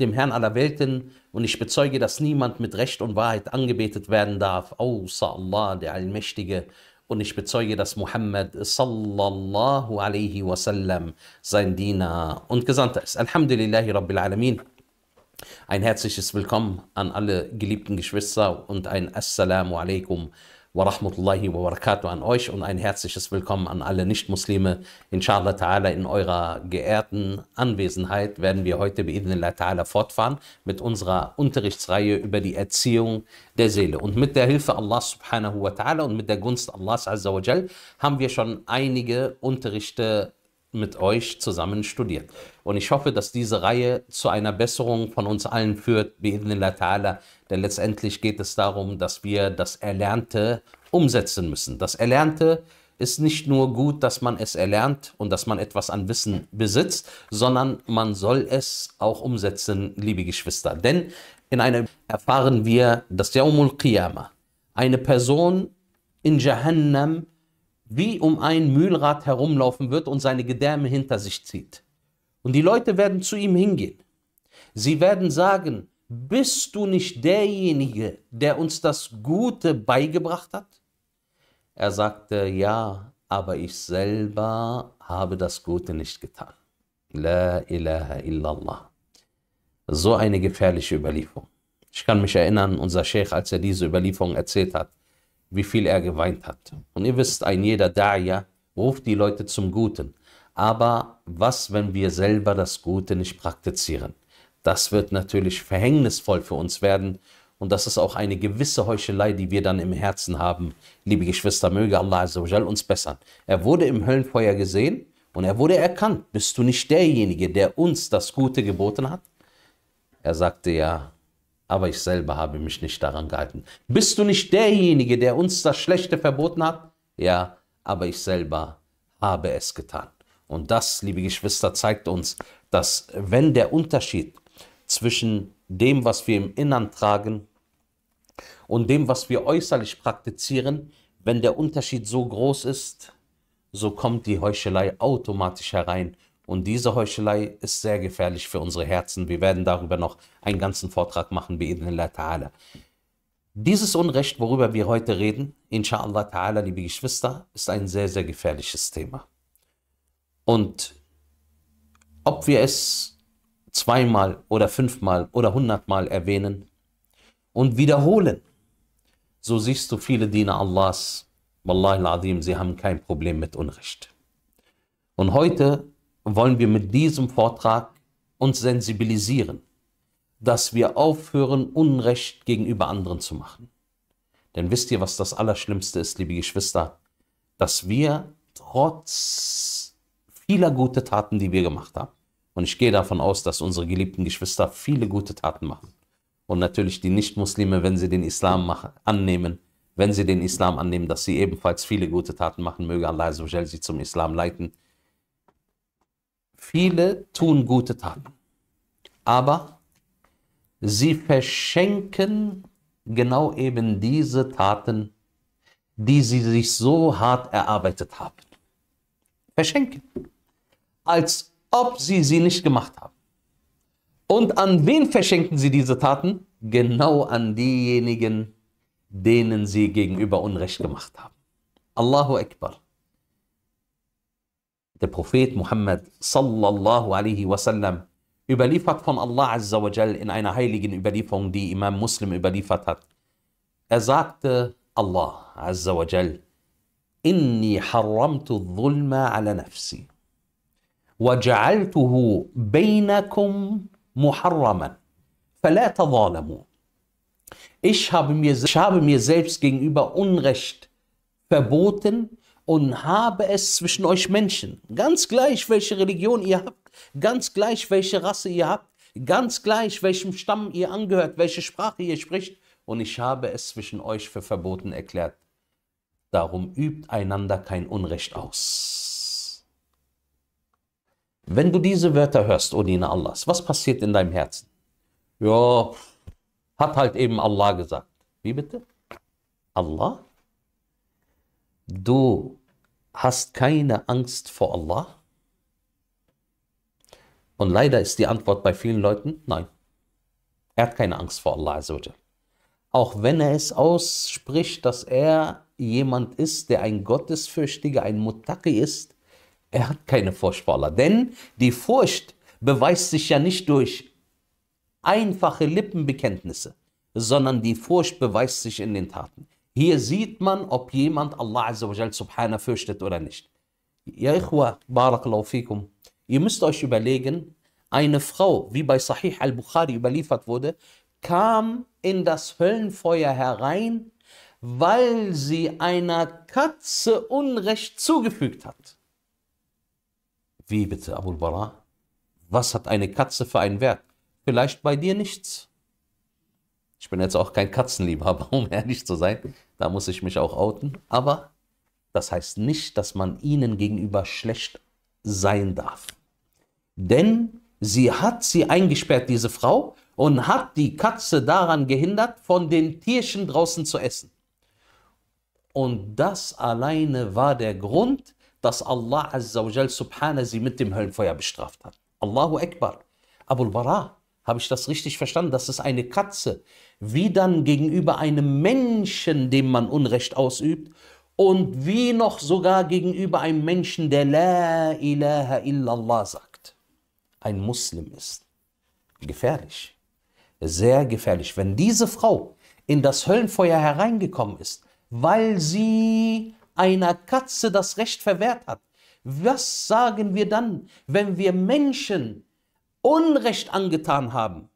dem Herrn aller Welten, und ich bezeuge, dass niemand mit Recht und Wahrheit angebetet werden darf, außer Allah, der Allmächtige. Und ich bezeuge, dass Muhammad sallallahu alaihi wasallam sein Diener und Gesandter ist. Alhamdulillahi Rabbil Alamin. Ein herzliches Willkommen an alle geliebten Geschwister und ein Assalamu alaikum wa rahmatullahi wa barakatuh an euch und ein herzliches Willkommen an alle Nichtmuslime. Inshallah ta'ala in eurer geehrten Anwesenheit werden wir heute bei bi'idnillah ta'ala fortfahren mit unserer Unterrichtsreihe über die Erziehung der Seele. Und mit der Hilfe Allah subhanahu wa ta'ala und mit der Gunst Allahs azza wa jal haben wir schon einige Unterrichte mit euch zusammen studiert. Und ich hoffe, dass diese Reihe zu einer Besserung von uns allen führt, Ta'ala, denn letztendlich geht es darum, dass wir das Erlernte umsetzen müssen. Das Erlernte ist nicht nur gut, dass man es erlernt und dass man etwas an Wissen besitzt, sondern man soll es auch umsetzen, liebe Geschwister. Denn in einem erfahren wir, dass Yawmul Qiyamah eine Person in Jahannam wie um ein Mühlrad herumlaufen wird und seine Gedärme hinter sich zieht. Und die Leute werden zu ihm hingehen. Sie werden sagen, bist du nicht derjenige, der uns das Gute beigebracht hat? Er sagte, ja, aber ich selber habe das Gute nicht getan. La ilaha illallah. So eine gefährliche Überlieferung. Ich kann mich erinnern, unser Sheikh, als er diese Überlieferung erzählt hat, wie viel er geweint hat. Und ihr wisst, ein jeder Da'ya ruft die Leute zum Guten. Aber was, wenn wir selber das Gute nicht praktizieren? Das wird natürlich verhängnisvoll für uns werden. Und das ist auch eine gewisse Heuchelei, die wir dann im Herzen haben. Liebe Geschwister, möge Allah uns bessern. Er wurde im Höllenfeuer gesehen und er wurde erkannt. Bist du nicht derjenige, der uns das Gute geboten hat? Er sagte ja, aber ich selber habe mich nicht daran gehalten. Bist du nicht derjenige, der uns das Schlechte verboten hat? Ja, aber ich selber habe es getan. Und das, liebe Geschwister, zeigt uns, dass wenn der Unterschied zwischen dem, was wir im Innern tragen und dem, was wir äußerlich praktizieren, wenn der Unterschied so groß ist, so kommt die Heuchelei automatisch herein und diese Heuchelei ist sehr gefährlich für unsere Herzen. Wir werden darüber noch einen ganzen Vortrag machen, bi'idhnillah ta'ala. Dieses Unrecht, worüber wir heute reden, inshallah ta'ala, liebe Geschwister, ist ein sehr, sehr gefährliches Thema. Und ob wir es zweimal oder fünfmal oder hundertmal erwähnen und wiederholen, so siehst du viele Diener Allahs, Wallahi al-Azim, sie haben kein Problem mit Unrecht. Und heute wollen wir mit diesem Vortrag uns sensibilisieren, dass wir aufhören, Unrecht gegenüber anderen zu machen. Denn wisst ihr, was das Allerschlimmste ist, liebe Geschwister? Dass wir trotz vieler gute Taten, die wir gemacht haben, und ich gehe davon aus, dass unsere geliebten Geschwister viele gute Taten machen, und natürlich die Nichtmuslime, wenn sie den Islam machen, annehmen, wenn sie den Islam annehmen, dass sie ebenfalls viele gute Taten machen, möge Allah sie zum Islam leiten. Viele tun gute Taten, aber sie verschenken genau eben diese Taten, die sie sich so hart erarbeitet haben. Verschenken. Als ob sie sie nicht gemacht haben. Und an wen verschenken sie diese Taten? Genau an diejenigen, denen sie gegenüber Unrecht gemacht haben. Allahu Akbar. the Prophet Muhammad sallallahu alaihi wasallam überliefert von Allah Azza wa Jal in einer heiligen Überlieferung, die Imam Muslim überliefert hat. Er sagte Allah Azza wa Jal, إني حرمت الظلم على نفسي وجعلته بينكم محرما فلا تظالموا Ich habe, mir, ich habe mir selbst gegenüber Unrecht verboten und habe es zwischen euch Menschen. Ganz gleich, welche Religion ihr habt, ganz gleich, welche Rasse ihr habt, ganz gleich, welchem Stamm ihr angehört, welche Sprache ihr spricht. Und ich habe es zwischen euch für verboten erklärt. Darum übt einander kein Unrecht aus. Wenn du diese Wörter hörst, O Diener Allahs, was passiert in deinem Herzen? Ja, hat halt eben Allah gesagt. Wie bitte? Allah? du hast keine Angst vor Allah? Und leider ist die Antwort bei vielen Leuten nein. Er hat keine Angst vor Allah. Auch wenn er es ausspricht, dass er jemand ist, der ein Gottesfürchtiger, ein Mutaki ist, er hat keine Furcht vor Allah. Denn die Furcht beweist sich ja nicht durch einfache Lippenbekenntnisse, sondern die Furcht beweist sich in den Taten. Hier sieht man, ob jemand Allah Azzawajal subhanahu fürchtet oder nicht. Ja, Ikhwa, Barakallahu fikum. Ihr müsst euch überlegen, eine Frau, wie bei Sahih al-Bukhari überliefert wurde, kam in das Höllenfeuer herein, weil sie einer Katze Unrecht zugefügt hat. Wie bitte, Abu Bara? Was hat eine Katze für einen Wert? Vielleicht bei dir nichts. Ich bin jetzt auch kein Katzenliebhaber, um ehrlich zu sein. Da muss ich mich auch outen. Aber das heißt nicht, dass man ihnen gegenüber schlecht sein darf. Denn sie hat sie eingesperrt, diese Frau, und hat die Katze daran gehindert, von den Tierchen draußen zu essen. Und das alleine war der Grund, dass Allah Azzawajal subhanahu sie mit dem Höllenfeuer bestraft hat. Allahu Akbar. Abu al-Bara habe ich das richtig verstanden? Das ist eine Katze. Wie dann gegenüber einem Menschen, dem man Unrecht ausübt, und wie noch sogar gegenüber einem Menschen, der La ilaha illallah sagt, ein Muslim ist. Gefährlich. Sehr gefährlich. Wenn diese Frau in das Höllenfeuer hereingekommen ist, weil sie einer Katze das Recht verwehrt hat, was sagen wir dann, wenn wir Menschen Unrecht angetan haben,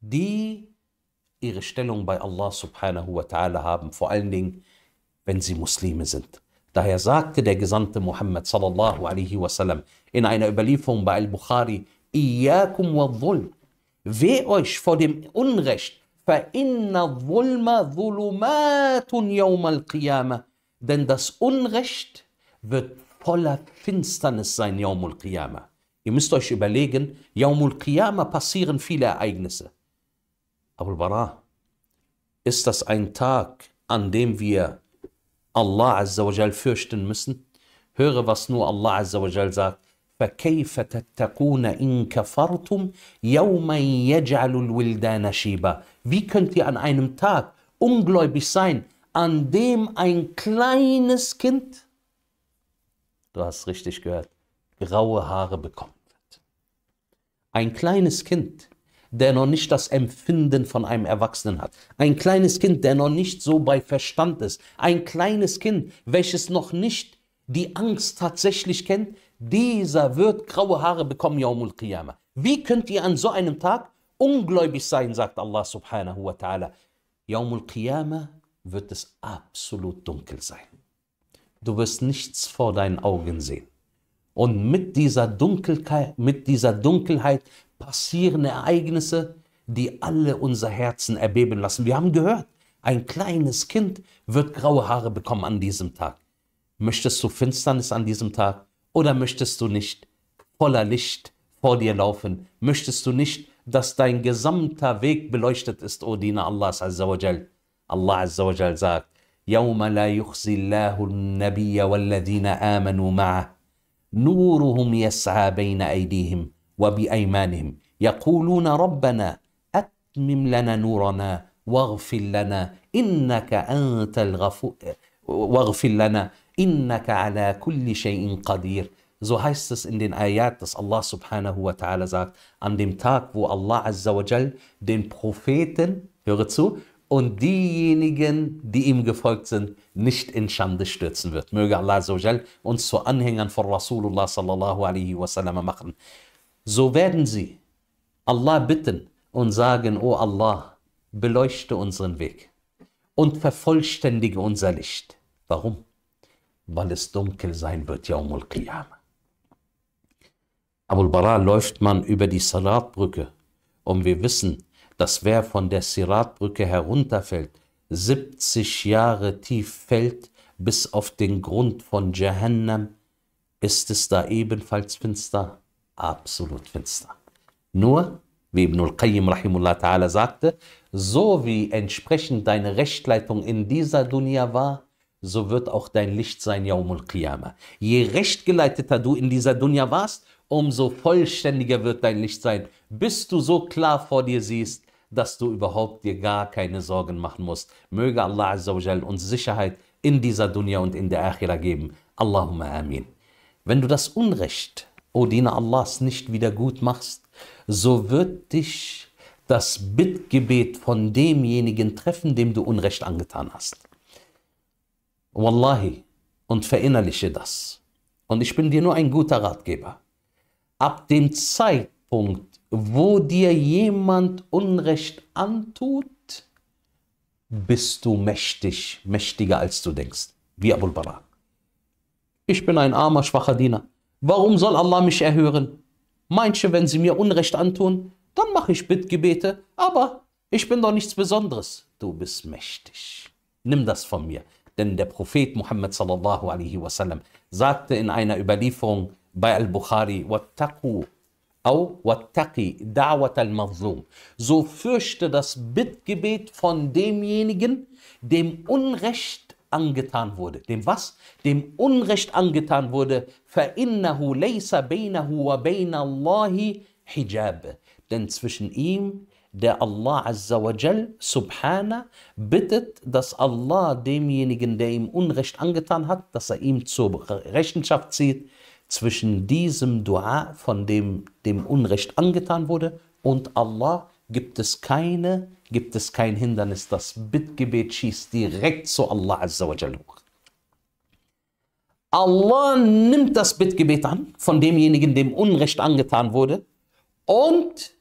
die ihre Stellung bei Allah subhanahu wa ta'ala haben, vor allen Dingen, wenn sie Muslime sind. Daher sagte der Gesandte Muhammad sallallahu alaihi wasallam in einer Überlieferung bei Al-Bukhari, Iyakum wa dhulm. Weh euch vor dem Unrecht, fa inna dhulma dhulumatun yawm al-qiyamah. Denn das Unrecht wird voller Finsternis sein, Yawmul Qiyamah. Ihr müsst euch überlegen, Yaumul Qiyamah passieren viele Ereignisse. Abu Bara, ist das ein Tag, an dem wir Allah Azzawajal fürchten müssen? Höre, was nur Allah Azzawajal sagt. فَكَيْفَ تَتَّقُونَ إِن كَفَرْتُمْ يَوْمًا يَجْعَلُ الْوِلْدَانَ شِيبًا Wie könnt ihr an einem Tag ungläubig sein, an dem ein kleines Kind, du hast richtig gehört, graue Haare bekommen wird. Ein kleines Kind, der noch nicht das Empfinden von einem Erwachsenen hat. Ein kleines Kind, der noch nicht so bei Verstand ist. Ein kleines Kind, welches noch nicht die Angst tatsächlich kennt. Dieser wird graue Haare bekommen, Yawmul Qiyamah. Wie könnt ihr an so einem Tag ungläubig sein, sagt Allah subhanahu wa ta'ala. Yawmul Qiyamah wird es absolut dunkel sein. Du wirst nichts vor deinen Augen sehen. Und mit dieser Dunkelheit, mit dieser Dunkelheit passieren Ereignisse, die alle unser Herzen erbeben lassen. Wir haben gehört, ein kleines Kind wird graue Haare bekommen an diesem Tag. Möchtest du Finsternis an diesem Tag oder möchtest du nicht voller Licht vor dir laufen? Möchtest du nicht, dass dein gesamter Weg beleuchtet ist, O Diener Allahs Azzawajal? Allah Azzawajal sagt, يوم لا يخزي الله النبي والذين آمنوا معه نورهم يسعى بين ايديهم وبايمانهم يقولون ربنا اتمم لنا نورنا واغفر لنا انك انت الغفور واغفر لنا انك على كل شيء قدير so heißt es in den Ayat, dass Allah subhanahu wa ta'ala sagt, an dem Tag, wo Allah azza wa jal den Propheten, höre zu, und diejenigen, die ihm gefolgt sind, nicht in Schande stürzen wird. Möge Allah uns zu Anhängern von Rasulullah sallallahu alaihi wasallam machen. So werden sie Allah bitten und sagen, O Allah, beleuchte unseren Weg und vervollständige unser Licht. Warum? Weil es dunkel sein wird, Yaumul Qiyamah. Abul Bara läuft man über die Salatbrücke und wir wissen, dass wer von der Siratbrücke herunterfällt, 70 Jahre tief fällt, bis auf den Grund von Jahannam, ist es da ebenfalls finster? Absolut finster. Nur, wie Ibn al-Qayyim rahimullah ta'ala sagte, so wie entsprechend deine Rechtleitung in dieser Dunya war, so wird auch dein Licht sein Yaumul Qiyamah. Je rechtgeleiteter du in dieser Dunya warst, umso vollständiger wird dein Licht sein, bis du so klar vor dir siehst, dass du überhaupt dir gar keine Sorgen machen musst. Möge Allah Azzawajal uns Sicherheit in dieser Dunya und in der Akhira geben. Allahumma amin. Wenn du das Unrecht, O Diener Allahs, nicht wieder gut machst, so wird dich das Bittgebet von demjenigen treffen, dem du Unrecht angetan hast. Wallahi, und verinnerliche das. Und ich bin dir nur ein guter Ratgeber. Ab dem Zeitpunkt, wo dir jemand Unrecht antut, bist du mächtig, mächtiger als du denkst. Wie Abul Bara. Ich bin ein armer, schwacher Diener. Warum soll Allah mich erhören? Manche, wenn sie mir Unrecht antun, dann mache ich Bittgebete, aber ich bin doch nichts Besonderes. Du bist mächtig. Nimm das von mir. Denn der Prophet Muhammad sallallahu alaihi wasallam sagte in einer Überlieferung bei Al-Bukhari, وَاتَّقُوا Au wattaqi da'wat al-mazlum. So fürchte das Bittgebet von demjenigen, dem Unrecht angetan wurde. Dem was? Dem Unrecht angetan wurde. Fa'innahu laysa bainahu wa baina Allahi hijab. Denn zwischen ihm, der Allah Azza wa Jal, Subhana, bittet, dass Allah demjenigen, der ihm Unrecht angetan hat, dass er ihm zur Rechenschaft zieht, zwischen diesem Dua, von dem dem Unrecht angetan wurde, und Allah gibt es keine, gibt es kein Hindernis. Das Bittgebet schießt direkt zu Allah Azza hoch. Allah nimmt das Bittgebet an von demjenigen, dem Unrecht angetan wurde. Und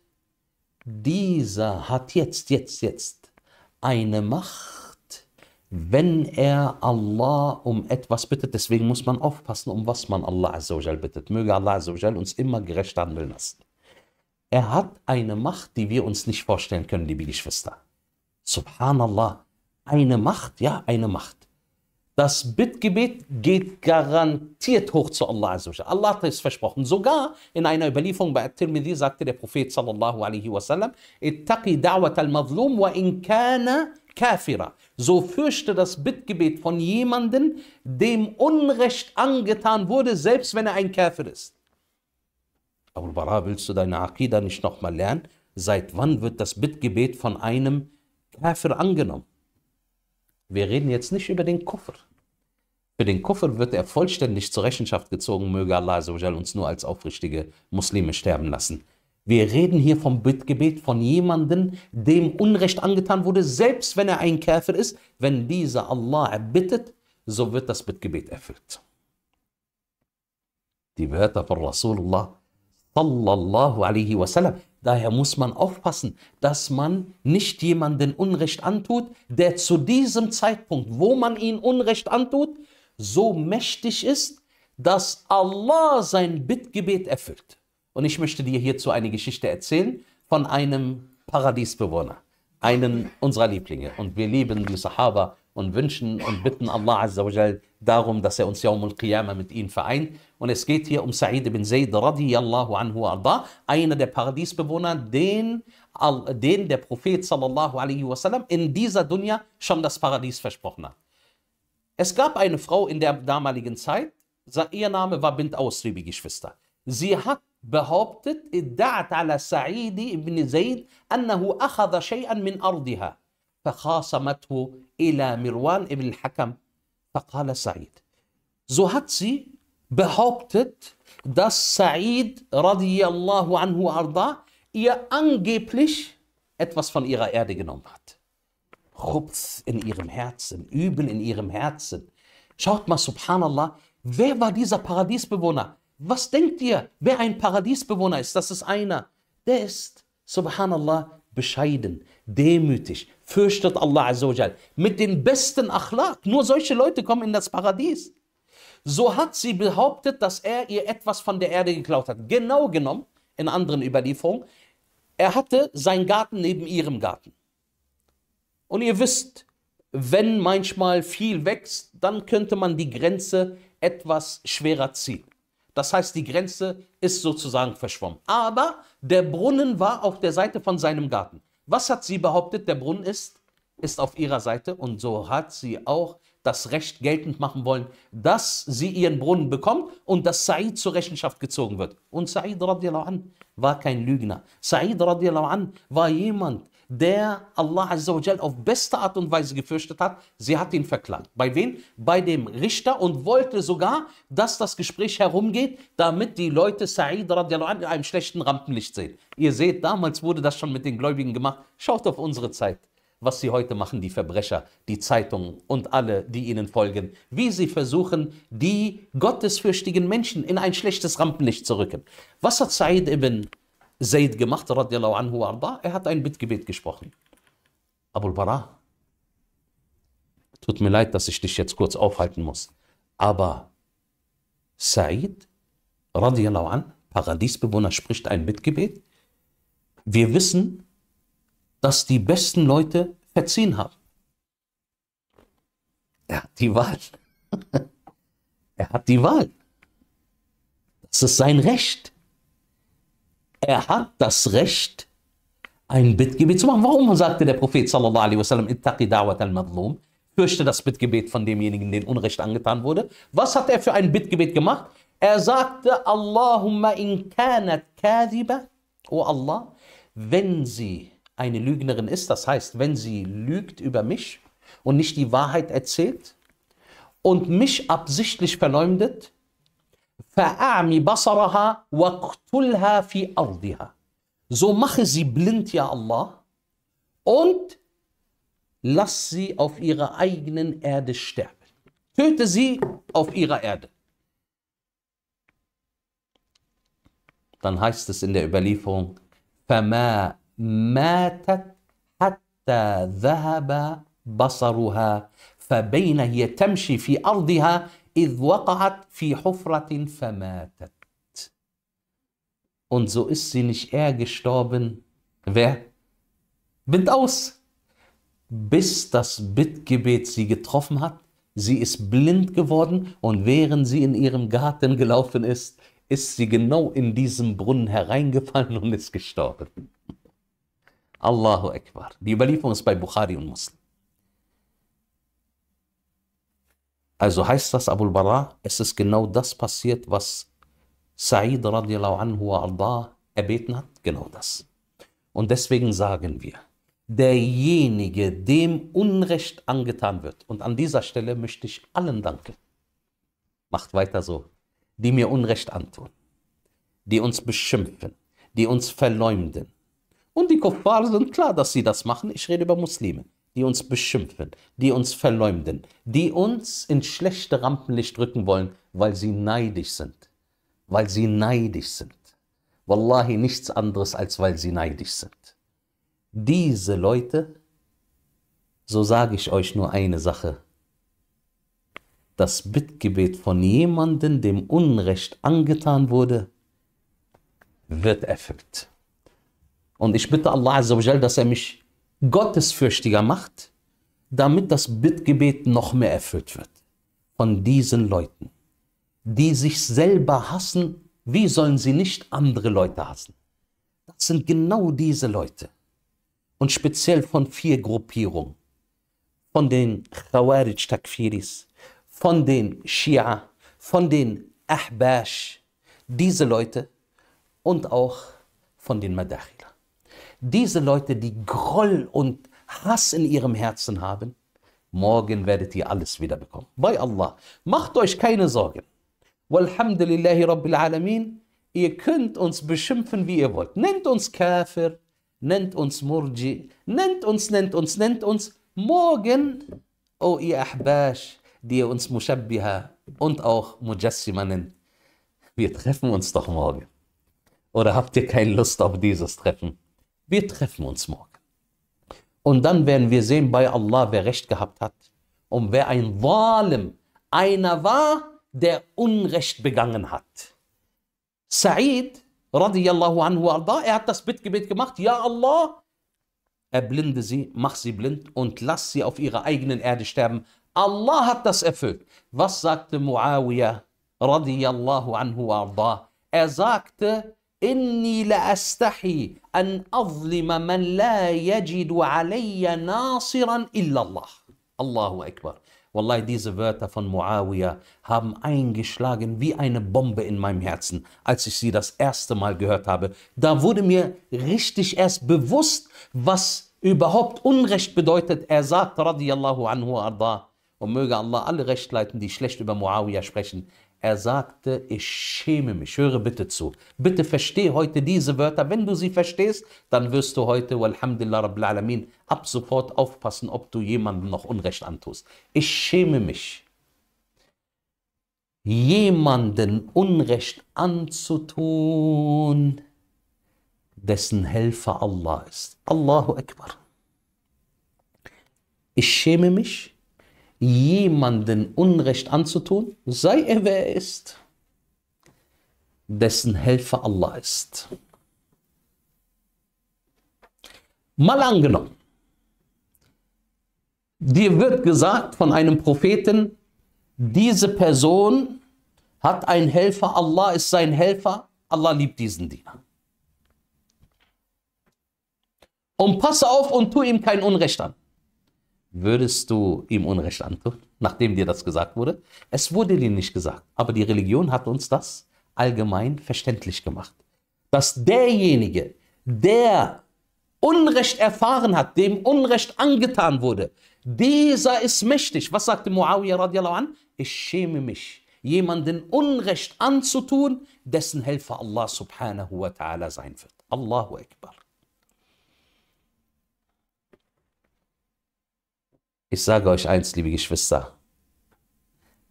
dieser hat jetzt, jetzt, jetzt eine Macht, wenn er Allah um etwas bittet, deswegen muss man aufpassen, um was man Allah Azzawajal bittet. Möge Allah Azzawajal uns immer gerecht handeln lassen. Er hat eine Macht, die wir uns nicht vorstellen können, liebe Geschwister. Subhanallah. Eine Macht, ja, eine Macht. Das Bittgebet geht garantiert hoch zu Allah Azzawajal. Allah hat es versprochen. Sogar in einer Überlieferung bei At-Tirmidhi sagte der Prophet sallallahu alaihi wasallam, ittaqi da'wat al madlum wa in kana Kafira. So fürchte das Bittgebet von jemandem, dem Unrecht angetan wurde, selbst wenn er ein Kafir ist. Abu Bara, willst du deine Akida nicht nochmal lernen? Seit wann wird das Bittgebet von einem Kafir angenommen? Wir reden jetzt nicht über den Kufr. Für den Kufr wird er vollständig zur Rechenschaft gezogen, möge Allah uns nur als aufrichtige Muslime sterben lassen. Wir reden hier vom Bittgebet von jemandem, dem Unrecht angetan wurde, selbst wenn er ein Käfer ist. Wenn dieser Allah erbittet, so wird das Bittgebet erfüllt. Die Wörter von Rasulullah sallallahu alaihi wasallam. Daher muss man aufpassen, dass man nicht jemanden Unrecht antut, der zu diesem Zeitpunkt, wo man ihn Unrecht antut, so mächtig ist, dass Allah sein Bittgebet erfüllt. Und ich möchte dir hierzu eine Geschichte erzählen von einem Paradiesbewohner, einen unserer Lieblinge. Und wir lieben die Sahaba und wünschen und bitten Allah Azzawajal darum, dass er uns Yawmul qiyamah mit ihnen vereint. Und es geht hier um Sa'id ibn Zayd radiyallahu anhu arda, einer der Paradiesbewohner, den, den der Prophet sallallahu alaihi wasallam in dieser Dunya schon das Paradies versprochen hat. Es gab eine Frau in der damaligen Zeit, ihr Name war Bint Aus, liebe Geschwister. Sie hat behauptet, ادعت على سعيد بن زيد أنه أخذ شيئا من أرضها فخاصمته إلى مروان بن الحكم فقال سعيد So hat sie behauptet, dass Said radiallahu anhu arda ihr angeblich etwas von ihrer Erde genommen hat. Rupf in ihrem Herzen, Übel in ihrem Herzen. Schaut mal, subhanallah, wer war dieser Paradiesbewohner? Was denkt ihr, wer ein Paradiesbewohner ist? Das ist einer, der ist, subhanallah, bescheiden, demütig, fürchtet Allah Azzawajal. Mit den besten Achlak, nur solche Leute kommen in das Paradies. So hat sie behauptet, dass er ihr etwas von der Erde geklaut hat. Genau genommen, in anderen Überlieferungen, er hatte seinen Garten neben ihrem Garten. Und ihr wisst, wenn manchmal viel wächst, dann könnte man die Grenze etwas schwerer ziehen. Das heißt, die Grenze ist sozusagen verschwommen. Aber der Brunnen war auf der Seite von seinem Garten. Was hat sie behauptet, der Brunnen ist? Ist auf ihrer Seite und so hat sie auch das Recht geltend machen wollen, dass sie ihren Brunnen bekommt und dass Said zur Rechenschaft gezogen wird. Und Said radiallahu an war kein Lügner. Said radiallahu an war jemand, der Allah Azzawajal auf beste Art und Weise gefürchtet hat. Sie hat ihn verklagt. Bei wem? Bei dem Richter und wollte sogar, dass das Gespräch herumgeht, damit die Leute Sa'id radiallahu anh in einem schlechten Rampenlicht sehen. Ihr seht, damals wurde das schon mit den Gläubigen gemacht. Schaut auf unsere Zeit was sie heute machen, die Verbrecher, die Zeitungen und alle, die ihnen folgen, wie sie versuchen, die gottesfürchtigen Menschen in ein schlechtes Rampenlicht zu rücken. Was hat Said ibn Said gemacht, radiallahu anhu arda, er hat ein Bittgebet gesprochen. Abul Bara, tut mir leid, dass ich dich jetzt kurz aufhalten muss, aber Said, radiallahu an, Paradiesbewohner, spricht ein Bittgebet. Wir wissen, dass die besten Leute verziehen haben. Er hat die Wahl. er hat die Wahl. Das ist sein Recht. Er hat das Recht, ein Bittgebet zu machen. Warum sagte der Prophet sallallahu alaihi wasallam, ittaqi da'wat al-madlum? Fürchte das Bittgebet von demjenigen, den Unrecht angetan wurde. Was hat er für ein Bittgebet gemacht? Er sagte, Allahumma in kanat kadhiba, o oh Allah, wenn sie eine Lügnerin ist, das heißt, wenn sie lügt über mich und nicht die Wahrheit erzählt und mich absichtlich verleumdet, فأعمي بصرها واقتلها في أرضها. So مخزي sie blind, الله und lass sie auf ihrer eigenen Erde sterben. Töte sie auf ihrer Erde. Dann heißt es in der Überlieferung, فَمَا مَاتَتْ حَتَّى ذَهَبَ بَصَرُهَا فَبَيْنَ هِيَ تَمْشِي فِي أَرْضِهَا إذ وقعت في حفرة فماتت. Und so ist sie nicht eher gestorben, wer? Bind aus. Bis das Bittgebet sie getroffen hat, sie ist blind geworden und während sie in ihrem Garten gelaufen ist, ist sie genau in diesen Brunnen hereingefallen und ist gestorben. Allahu Akbar. Die Überlieferung ist bei Bukhari und Muslim. Also heißt das, Abu bara es ist genau das passiert, was Sa'id radiallahu anhu wa arda erbeten hat? Genau das. Und deswegen sagen wir, derjenige, dem Unrecht angetan wird, und an dieser Stelle möchte ich allen danken, macht weiter so, die mir Unrecht antun, die uns beschimpfen, die uns verleumden. Und die Kuffar sind klar, dass sie das machen. Ich rede über Muslime die uns beschimpfen, die uns verleumden, die uns ins schlechte Rampenlicht drücken wollen, weil sie neidisch sind. Weil sie neidisch sind. Wallahi nichts anderes, als weil sie neidisch sind. Diese Leute, so sage ich euch nur eine Sache. Das Bittgebet von jemandem, dem Unrecht angetan wurde, wird erfüllt. Und ich bitte Allah Azza dass er mich gottesfürchtiger macht, damit das Bittgebet noch mehr erfüllt wird von diesen Leuten, die sich selber hassen. Wie sollen sie nicht andere Leute hassen? Das sind genau diese Leute. Und speziell von vier Gruppierungen. Von den Khawarij Takfiris, von den Shia, von den Ahbash, diese Leute und auch von den Madachila. Diese Leute, die Groll und Hass in ihrem Herzen haben, morgen werdet ihr alles wieder bekommen. Bei Allah. Macht euch keine Sorgen. Walhamdulillahi Rabbil Alamin. Ihr könnt uns beschimpfen, wie ihr wollt. Nennt uns Kafir, nennt uns Murji, nennt uns, nennt uns, nennt uns. Morgen, oh ihr Ahbash, die ihr uns Mushabbiha und auch Mujassima nennt. Wir treffen uns doch morgen. Oder habt ihr keine Lust auf dieses Treffen? Wir treffen uns morgen. Und dann werden wir sehen bei Allah, wer Recht gehabt hat und wer ein Walim, einer war, der Unrecht begangen hat. Sa'id, radiyallahu anhu arda, er hat das Bittgebet gemacht, ja Allah, erblinde sie, mach sie blind und lass sie auf ihrer eigenen Erde sterben. Allah hat das erfüllt. Was sagte Muawiyah, radiyallahu anhu arda? Er sagte, إني لأستحي أن أظلم من لا يجد علي ناصرا إلا الله الله أكبر Wallahi, diese Wörter von Muawiyah haben eingeschlagen wie eine Bombe in meinem Herzen, als ich sie das erste Mal gehört habe. Da wurde mir richtig erst bewusst, was überhaupt Unrecht bedeutet. Er sagt, radiyallahu anhu arda, und möge Allah alle recht leiten, die schlecht über Muawiyah sprechen. Er sagte, ich schäme mich. Höre bitte zu. Bitte verstehe heute diese Wörter. Wenn du sie verstehst, dann wirst du heute, Walhamdulillah Rabbil Alamin, ab sofort aufpassen, ob du jemandem noch Unrecht antust. Ich schäme mich. Jemanden Unrecht anzutun, dessen Helfer Allah ist. Allahu Akbar. Ich schäme mich jemanden Unrecht anzutun, sei er wer er ist, dessen Helfer Allah ist. Mal angenommen, dir wird gesagt von einem Propheten, diese Person hat einen Helfer, Allah ist sein Helfer, Allah liebt diesen Diener. Und passe auf und tu ihm kein Unrecht an. Würdest du ihm Unrecht antun, nachdem dir das gesagt wurde? Es wurde dir nicht gesagt, aber die Religion hat uns das allgemein verständlich gemacht. Dass derjenige, der Unrecht erfahren hat, dem Unrecht angetan wurde, dieser ist mächtig. Was sagte Muawiyah radiallahu an? Ich schäme mich, jemanden Unrecht anzutun, dessen Helfer Allah subhanahu wa ta'ala sein wird. Allahu Akbar. Ich sage euch eins, liebe Geschwister,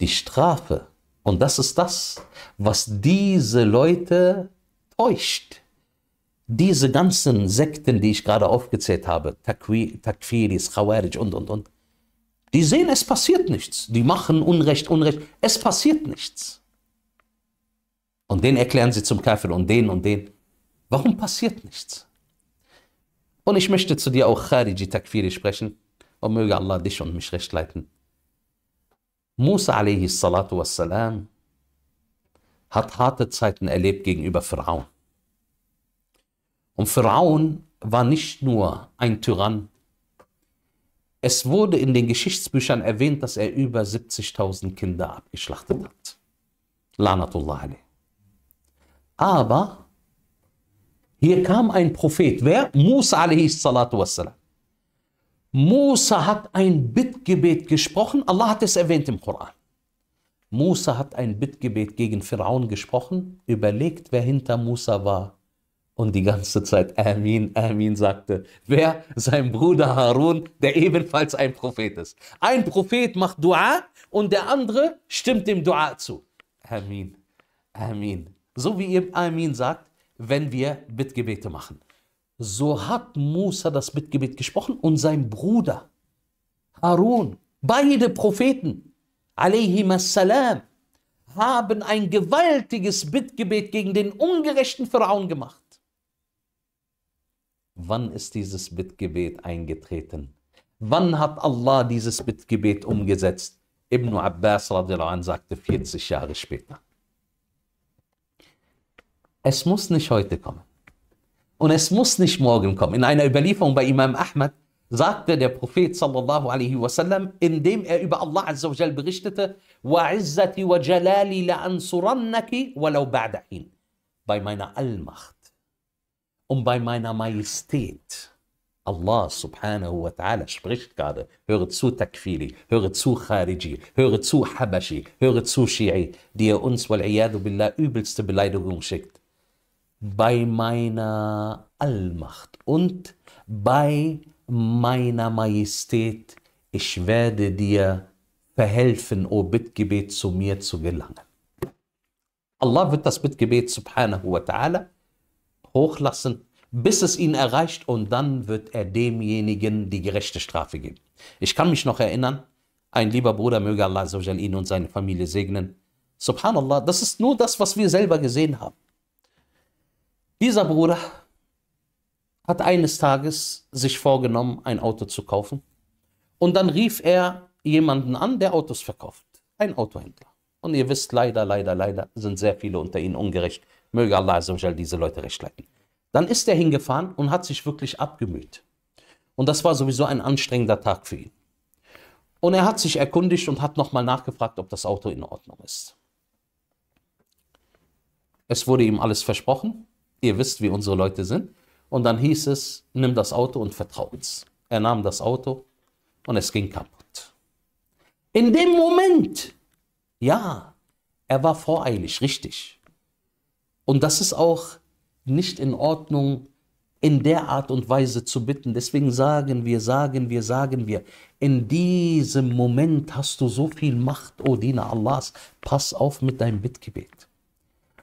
die Strafe, und das ist das, was diese Leute täuscht. Diese ganzen Sekten, die ich gerade aufgezählt habe, Takfiris, Khawarij und, und, und, die sehen, es passiert nichts. Die machen Unrecht, Unrecht, es passiert nichts. Und den erklären sie zum Kafir und den und den. Warum passiert nichts? Und ich möchte zu dir auch Khariji Takfiri sprechen und möge Allah dich und mich recht leiten. Musa alayhi salatu wassalam hat harte Zeiten erlebt gegenüber Pharaon. Und Pharaon war nicht nur ein Tyrann. Es wurde in den Geschichtsbüchern erwähnt, dass er über 70.000 Kinder abgeschlachtet hat. Lanatullah alayhi. Aber hier kam ein Prophet. Wer? Musa alayhi salatu wassalam. Musa hat ein Bittgebet gesprochen. Allah hat es erwähnt im Koran. Musa hat ein Bittgebet gegen Pharaon gesprochen. Überlegt, wer hinter Musa war. Und die ganze Zeit Amin, Amin sagte. Wer? Sein Bruder Harun, der ebenfalls ein Prophet ist. Ein Prophet macht Dua und der andere stimmt dem Dua zu. Amin, Amin. So wie ihr Amin sagt, wenn wir Bittgebete machen. So hat Musa das Mitgebet gesprochen und sein Bruder Harun, beide Propheten, salam, haben ein gewaltiges Bittgebet gegen den ungerechten Pharaon gemacht. Wann ist dieses Bittgebet eingetreten? Wann hat Allah dieses Bittgebet umgesetzt? Ibn Abbas an, sagte 40 Jahre später. Es muss nicht heute kommen. Und es muss nicht morgen kommen. In einer Überlieferung bei Imam Ahmad sagte der Prophet sallallahu alaihi wasallam, indem er über Allah azza wa berichtete, وَعِزَّتِ وَجَلَالِ لَأَنْصُرَنَّكِ وَلَوْ بَعْدَ حِينٍ Bei meiner Allmacht und bei meiner Majestät. Allah subhanahu wa ta'ala spricht gerade. Höre zu Takfili, höre zu Khariji, höre zu Habashi, höre zu Shi'i, die er uns, wal billah, übelste Beleidigung schickt. bei meiner Allmacht und bei meiner Majestät, ich werde dir verhelfen, o Bittgebet, zu mir zu gelangen. Allah wird das Bittgebet subhanahu wa ta'ala hochlassen, bis es ihn erreicht und dann wird er demjenigen die gerechte Strafe geben. Ich kann mich noch erinnern, ein lieber Bruder, möge Allah ihn und seine Familie segnen. Subhanallah, das ist nur das, was wir selber gesehen haben. Dieser Bruder hat eines Tages sich vorgenommen, ein Auto zu kaufen. Und dann rief er jemanden an, der Autos verkauft. Ein Autohändler. Und ihr wisst, leider, leider, leider sind sehr viele unter ihnen ungerecht. Möge Allah diese Leute recht leiten. Dann ist er hingefahren und hat sich wirklich abgemüht. Und das war sowieso ein anstrengender Tag für ihn. Und er hat sich erkundigt und hat nochmal nachgefragt, ob das Auto in Ordnung ist. Es wurde ihm alles versprochen ihr wisst, wie unsere Leute sind. Und dann hieß es, nimm das Auto und vertraut's. Er nahm das Auto und es ging kaputt. In dem Moment, ja, er war voreilig, richtig. Und das ist auch nicht in Ordnung, in der Art und Weise zu bitten. Deswegen sagen wir, sagen wir, sagen wir, in diesem Moment hast du so viel Macht, o oh Diener Allahs, pass auf mit deinem Bittgebet.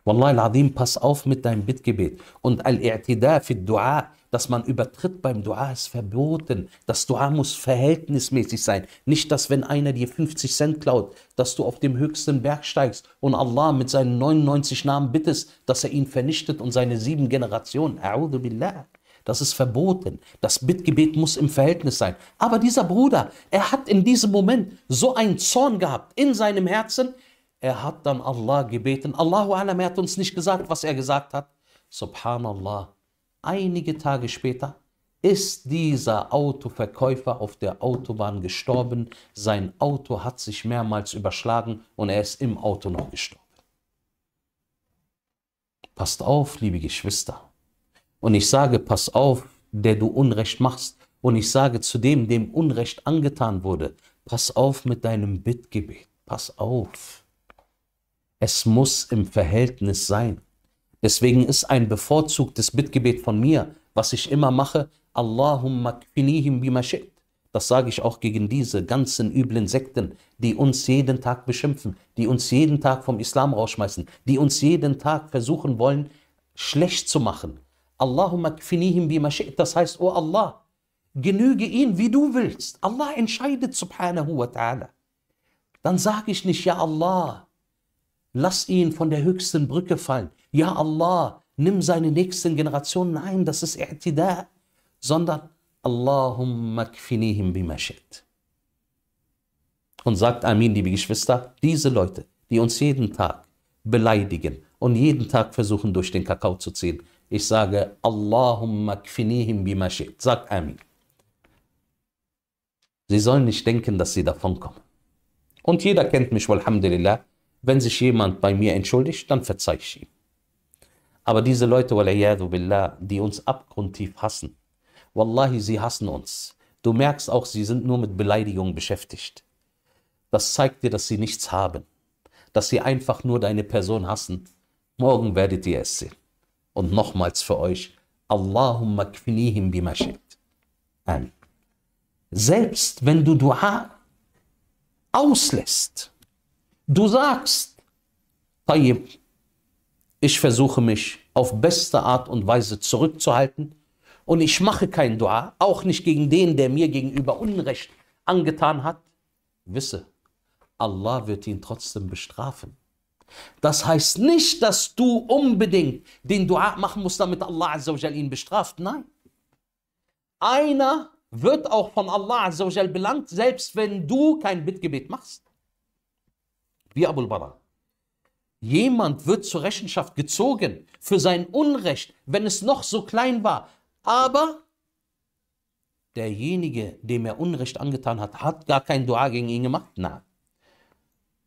Wallahi al-Azim, pass auf mit deinem Bittgebet. Und Al-I'tida fi Dua, dass man übertritt beim Dua, ist verboten. Das Dua muss verhältnismäßig sein. Nicht, dass wenn einer dir 50 Cent klaut, dass du auf dem höchsten Berg steigst und Allah mit seinen 99 Namen bittest, dass er ihn vernichtet und seine sieben Generationen. A'udhu billah. Das ist verboten. Das Bittgebet muss im Verhältnis sein. Aber dieser Bruder, er hat in diesem Moment so einen Zorn gehabt in seinem Herzen, er hat dann Allah gebeten. Allahu Alam, er hat uns nicht gesagt, was er gesagt hat. Subhanallah. Einige Tage später ist dieser Autoverkäufer auf der Autobahn gestorben. Sein Auto hat sich mehrmals überschlagen und er ist im Auto noch gestorben. Passt auf, liebe Geschwister. Und ich sage, pass auf, der du Unrecht machst. Und ich sage zu dem, dem Unrecht angetan wurde, pass auf mit deinem Bittgebet. Pass auf. Es muss im Verhältnis sein. Deswegen ist ein bevorzugtes Bittgebet von mir, was ich immer mache, Allahumma kfinihim bima shi't. Das sage ich auch gegen diese ganzen üblen Sekten, die uns jeden Tag beschimpfen, die uns jeden Tag vom Islam rausschmeißen, die uns jeden Tag versuchen wollen, schlecht zu machen. Allahumma kfinihim bima shi't. Das heißt, oh Allah, genüge ihn, wie du willst. Allah entscheidet, subhanahu wa ta'ala. Dann sage ich nicht, ja Allah, lass ihn von der höchsten Brücke fallen. Ja Allah, nimm seine nächsten Generationen. Nein, das ist I'tida, sondern Allahumma kfinihim bimashit. Und sagt Amin, liebe Geschwister, diese Leute, die uns jeden Tag beleidigen und jeden Tag versuchen, durch den Kakao zu ziehen, ich sage Allahumma kfinihim bimashit. Sagt Amin. Sie sollen nicht denken, dass sie davonkommen. Und jeder kennt mich, walhamdulillah, wenn sich jemand bei mir entschuldigt, dann verzeihe ich ihm. Aber diese Leute, billah, die uns abgrundtief hassen, wallahi, sie hassen uns. Du merkst auch, sie sind nur mit Beleidigungen beschäftigt. Das zeigt dir, dass sie nichts haben, dass sie einfach nur deine Person hassen. Morgen werdet ihr es sehen. Und nochmals für euch, Allahumma kfinihim bima shit. Amen. Selbst wenn du Dua auslässt, Du sagst, Tayyip, ich versuche mich auf beste Art und Weise zurückzuhalten und ich mache kein Dua, auch nicht gegen den, der mir gegenüber Unrecht angetan hat. Wisse, Allah wird ihn trotzdem bestrafen. Das heißt nicht, dass du unbedingt den Dua machen musst, damit Allah ihn bestraft. Nein. Einer wird auch von Allah belangt, selbst wenn du kein Bittgebet machst wie Abul Bara. Jemand wird zur Rechenschaft gezogen für sein Unrecht, wenn es noch so klein war. Aber derjenige, dem er Unrecht angetan hat, hat gar kein Dua gegen ihn gemacht. Na.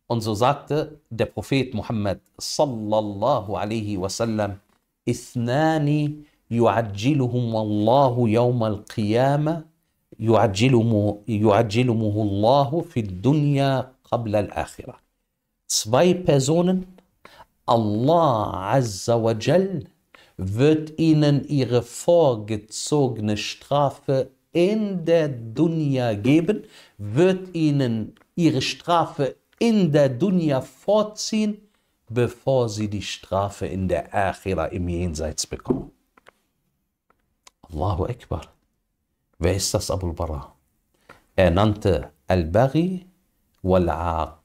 Und so sagte der Prophet Muhammad sallallahu alaihi wasallam, Ithnani يعجلهم الله يوم القيامة يعجلهم, يعجلهم الله في الدنيا قبل الآخرة zwei Personen, Allah Azza wa Jal wird ihnen ihre vorgezogene Strafe in der Dunya geben, wird ihnen ihre Strafe in der Dunya vorziehen, bevor sie die Strafe in der Akhira im Jenseits bekommen. Allahu Akbar. Wer ist das Abu Bara? Er nannte Al-Baghi wal-Aq.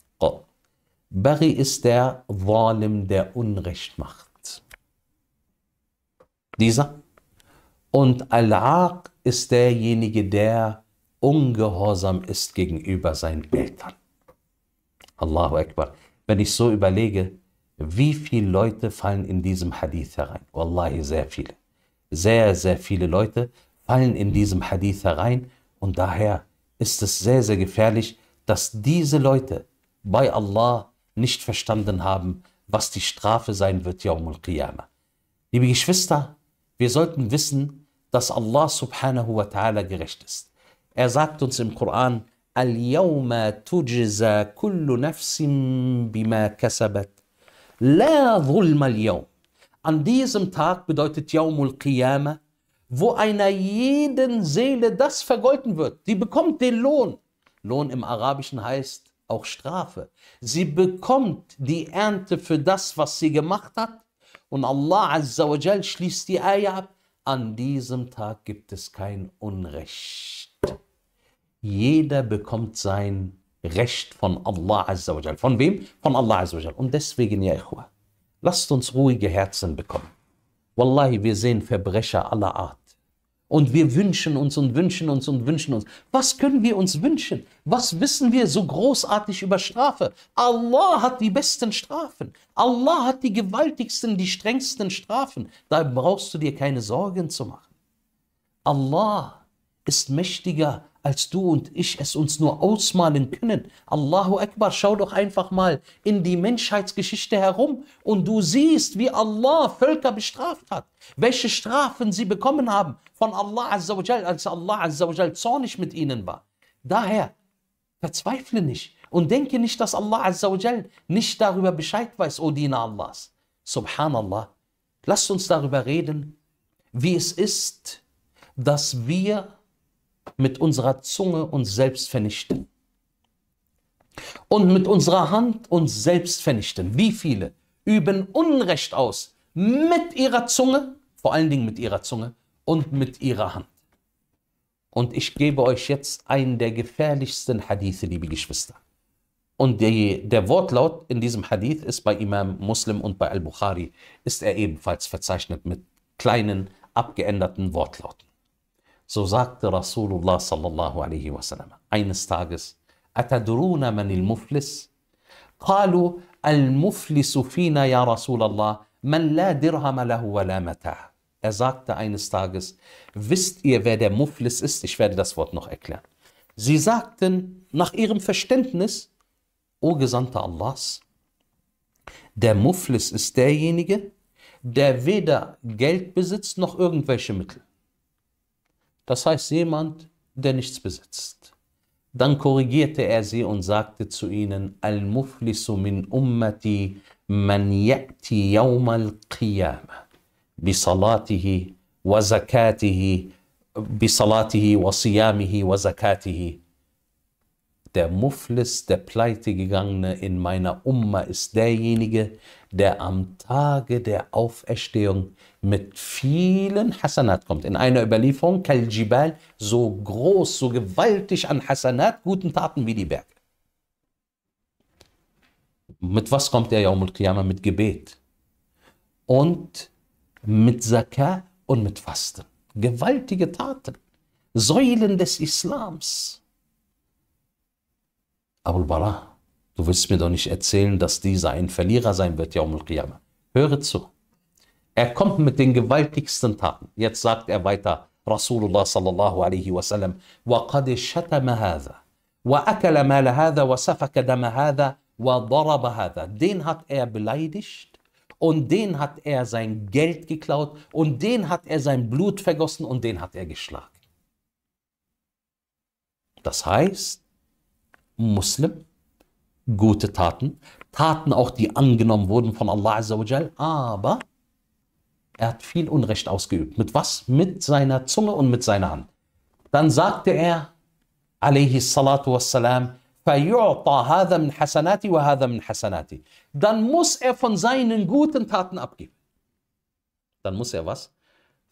Bari ist der Walim, der Unrecht macht. Dieser. Und Al-Aq ist derjenige, der ungehorsam ist gegenüber seinen Eltern. Allahu Akbar. Wenn ich so überlege, wie viele Leute fallen in diesem Hadith herein? Wallahi, sehr viele. Sehr, sehr viele Leute fallen in diesem Hadith herein und daher ist es sehr, sehr gefährlich, dass diese Leute bei Allah nicht verstanden haben, was die Strafe sein wird, Yawmul qiyamah Liebe Geschwister, wir sollten wissen, dass Allah subhanahu wa ta'ala gerecht ist. Er sagt uns im Koran, Al-Yawma tujza kullu nafsim bima kasabat. La dhulma al-Yawm. An diesem Tag bedeutet Yawmul Qiyamah, wo einer jeden Seele das vergolten wird. Die bekommt den Lohn. Lohn im Arabischen heißt auch Strafe. Sie bekommt die Ernte für das, was sie gemacht hat. Und Allah Azza schließt die Eier ab. An diesem Tag gibt es kein Unrecht. Jeder bekommt sein Recht von Allah Azza Von wem? Von Allah Azza Und deswegen, ja, Ikhwa, lasst uns ruhige Herzen bekommen. Wallahi, wir sehen Verbrecher aller Art. Und wir wünschen uns und wünschen uns und wünschen uns. Was können wir uns wünschen? Was wissen wir so großartig über Strafe? Allah hat die besten Strafen. Allah hat die gewaltigsten, die strengsten Strafen. Da brauchst du dir keine Sorgen zu machen. Allah ist mächtiger als du und ich es uns nur ausmalen können. Allahu Akbar, schau doch einfach mal in die Menschheitsgeschichte herum und du siehst, wie Allah Völker bestraft hat, welche Strafen sie bekommen haben von Allah Azzawajal, als Allah Azzawajal zornig mit ihnen war. Daher, verzweifle nicht und denke nicht, dass Allah Azzawajal nicht darüber Bescheid weiß, O Diener Allahs. Subhanallah, lasst uns darüber reden, wie es ist, dass wir mit unserer Zunge uns selbst vernichten. Und mit unserer Hand uns selbst vernichten. Wie viele üben Unrecht aus mit ihrer Zunge, vor allen Dingen mit ihrer Zunge und mit ihrer Hand. Und ich gebe euch jetzt einen der gefährlichsten Hadithe, liebe Geschwister. Und die, der Wortlaut in diesem Hadith ist bei Imam Muslim und bei Al-Bukhari, ist er ebenfalls verzeichnet mit kleinen, abgeänderten Wortlauten. So sagte Rasulullah sallallahu alaihi wasallam eines Tages, Atadruna أتدرون من المفلس؟ قالوا المفلس فينا يا رسول الله من لا درهم wa la mata. Er sagte eines Tages, wisst ihr, wer der Muflis ist? Ich werde das Wort noch erklären. Sie sagten nach ihrem Verständnis, O Gesandter Allahs, der Muflis ist derjenige, der weder Geld besitzt noch irgendwelche Mittel das heißt jemand, der nichts besitzt. Dann korrigierte er sie und sagte zu ihnen, Al-Muflisu min ummati man ya'ti yawm al-qiyamah bisalatihi wa zakatihi bisalatihi wa siyamihi wa zakatihi. Der Muflis, der Pleitegegangene in meiner Umma ist derjenige, der am Tage der Auferstehung mit vielen Hasanat kommt. In einer Überlieferung, Kaljibal, so groß, so gewaltig an Hasanat, guten Taten wie die Berge. Mit was kommt der Yaumul Qiyamah? Mit Gebet. Und mit Zakat und mit Fasten. Gewaltige Taten. Säulen des Islams. Abu al-Bara Du willst mir doch nicht erzählen, dass dieser ein Verlierer sein wird, Yaumul Qiyamah. Höre zu. Er kommt mit den gewaltigsten Taten. Jetzt sagt er weiter, Rasulullah sallallahu alaihi wasallam, وَقَدْ شَتَمَ هَذَا وَأَكَلَ مَالَ هَذَا وَسَفَكَ دَمَ هَذَا وَضَرَبَ هَذَا Den hat er beleidigt und den hat er sein Geld geklaut und den hat er sein Blut vergossen und den hat er geschlagen. Das heißt, Muslim gute Taten, Taten auch, die angenommen wurden von Allah Azzawajal, aber er hat viel Unrecht ausgeübt. Mit was? Mit seiner Zunge und mit seiner Hand. Dann sagte er, alayhi salatu wassalam, dann muss er von seinen guten Taten abgeben. Dann muss er was?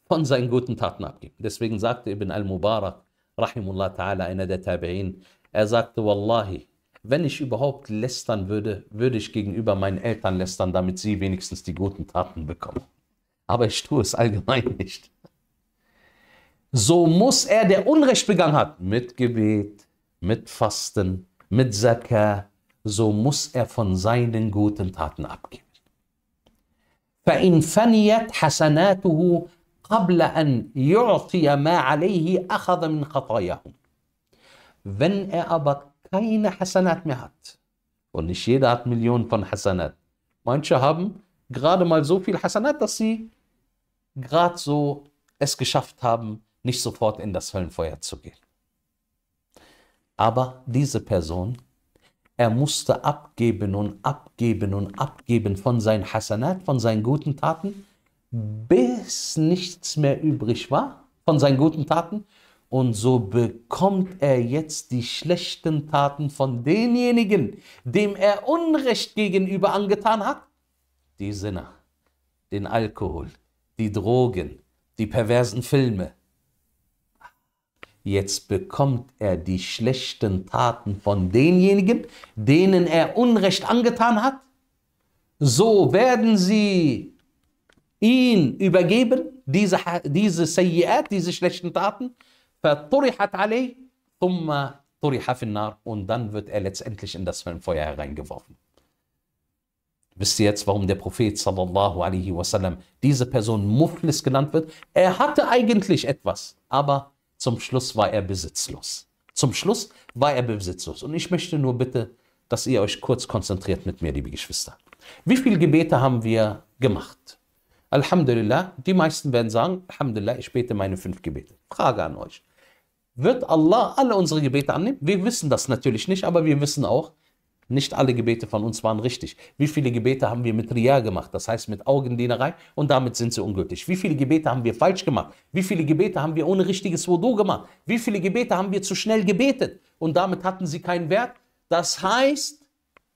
Von seinen guten Taten abgeben. Deswegen sagte Ibn al-Mubarak, rahimullah ta'ala, einer der Tabi'in, er sagte, Wallahi, wenn ich überhaupt lästern würde, würde ich gegenüber meinen Eltern lästern, damit sie wenigstens die guten Taten bekommen. Aber ich tue es allgemein nicht. So muss er, der Unrecht begangen hat, mit Gebet, mit Fasten, mit Zaka, so muss er von seinen guten Taten abgeben. فإن فنيت حسناته قبل أن يعطي ما عليه أخذ من خطاياهم. Wenn er aber keine Hasanat mehr hat. Und nicht jeder hat Millionen von Hasanat. Manche haben gerade mal so viel Hasanat, dass sie gerade so es geschafft haben, nicht sofort in das Höllenfeuer zu gehen. Aber diese Person, er musste abgeben und abgeben und abgeben von seinen Hasanat, von seinen guten Taten, bis nichts mehr übrig war von seinen guten Taten und so bekommt er jetzt die schlechten Taten von denjenigen, dem er Unrecht gegenüber angetan hat. Die Sinner, den Alkohol, die Drogen, die perversen Filme. Jetzt bekommt er die schlechten Taten von denjenigen, denen er Unrecht angetan hat. So werden sie ihn übergeben, diese, diese Sayyiat, diese schlechten Taten, verطرحت عليه ثم طرح في النار und dann wird er letztendlich in das Feuer hereingeworfen. Wisst ihr jetzt, warum der Prophet sallallahu alaihi wasallam diese Person Muflis genannt wird? Er hatte eigentlich etwas, aber zum Schluss war er besitzlos. Zum Schluss war er besitzlos. Und ich möchte nur bitte, dass ihr euch kurz konzentriert mit mir, liebe Geschwister. Wie viele Gebete haben wir gemacht? Alhamdulillah, die meisten werden sagen, Alhamdulillah, ich bete meine fünf Gebete. Frage an euch. Wird Allah alle unsere Gebete annehmen? Wir wissen das natürlich nicht, aber wir wissen auch, nicht alle Gebete von uns waren richtig. Wie viele Gebete haben wir mit Riya gemacht, das heißt mit Augendienerei, und damit sind sie ungültig? Wie viele Gebete haben wir falsch gemacht? Wie viele Gebete haben wir ohne richtiges Wudu gemacht? Wie viele Gebete haben wir zu schnell gebetet und damit hatten sie keinen Wert? Das heißt,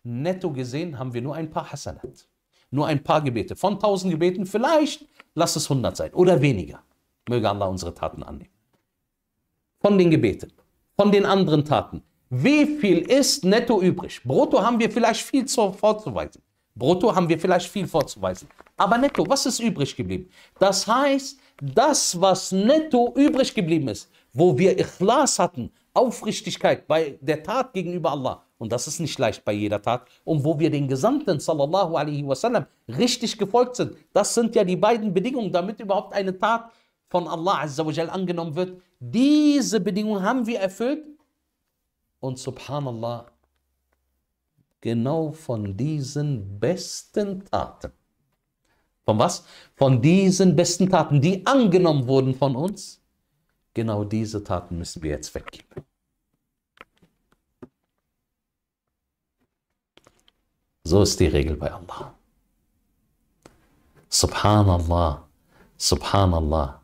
netto gesehen haben wir nur ein paar Hasanat. Nur ein paar Gebete. Von 1000 Gebeten vielleicht, lass es 100 sein oder weniger. Möge Allah unsere Taten annehmen von den Gebeten, von den anderen Taten. Wie viel ist netto übrig? Brutto haben wir vielleicht viel vorzuweisen. Brutto haben wir vielleicht viel vorzuweisen. Aber netto, was ist übrig geblieben? Das heißt, das, was netto übrig geblieben ist, wo wir Ikhlas hatten, Aufrichtigkeit bei der Tat gegenüber Allah, und das ist nicht leicht bei jeder Tat, und wo wir den Gesandten, sallallahu alaihi wasallam, richtig gefolgt sind, das sind ja die beiden Bedingungen, damit überhaupt eine Tat von Allah Azzawajal angenommen wird. Diese Bedingungen haben wir erfüllt. Und subhanallah, genau von diesen besten Taten. Von was? Von diesen besten Taten, die angenommen wurden von uns. Genau diese Taten müssen wir jetzt weggeben. So ist die Regel bei Allah. Subhanallah, Subhanallah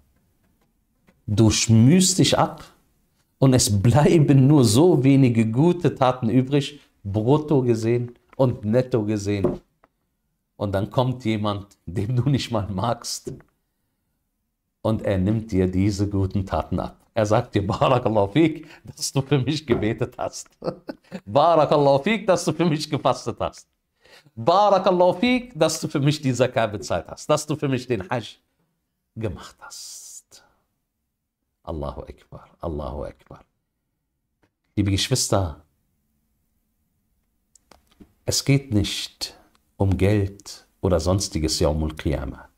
du schmüßt dich ab und es bleiben nur so wenige gute Taten übrig, brutto gesehen und netto gesehen. Und dann kommt jemand, dem du nicht mal magst, und er nimmt dir diese guten Taten ab. Er sagt dir, Barakallahu fiqh, dass du für mich gebetet hast. Barakallahu fiqh, dass du für mich gefastet hast. Barakallahu fiqh, dass du für mich die Zakat bezahlt hast, dass du für mich den Hajj gemacht hast. Allahu Akbar, Allahu Akbar. Liebe Geschwister, es geht nicht um Geld oder sonstiges Yaumul Qiyamah.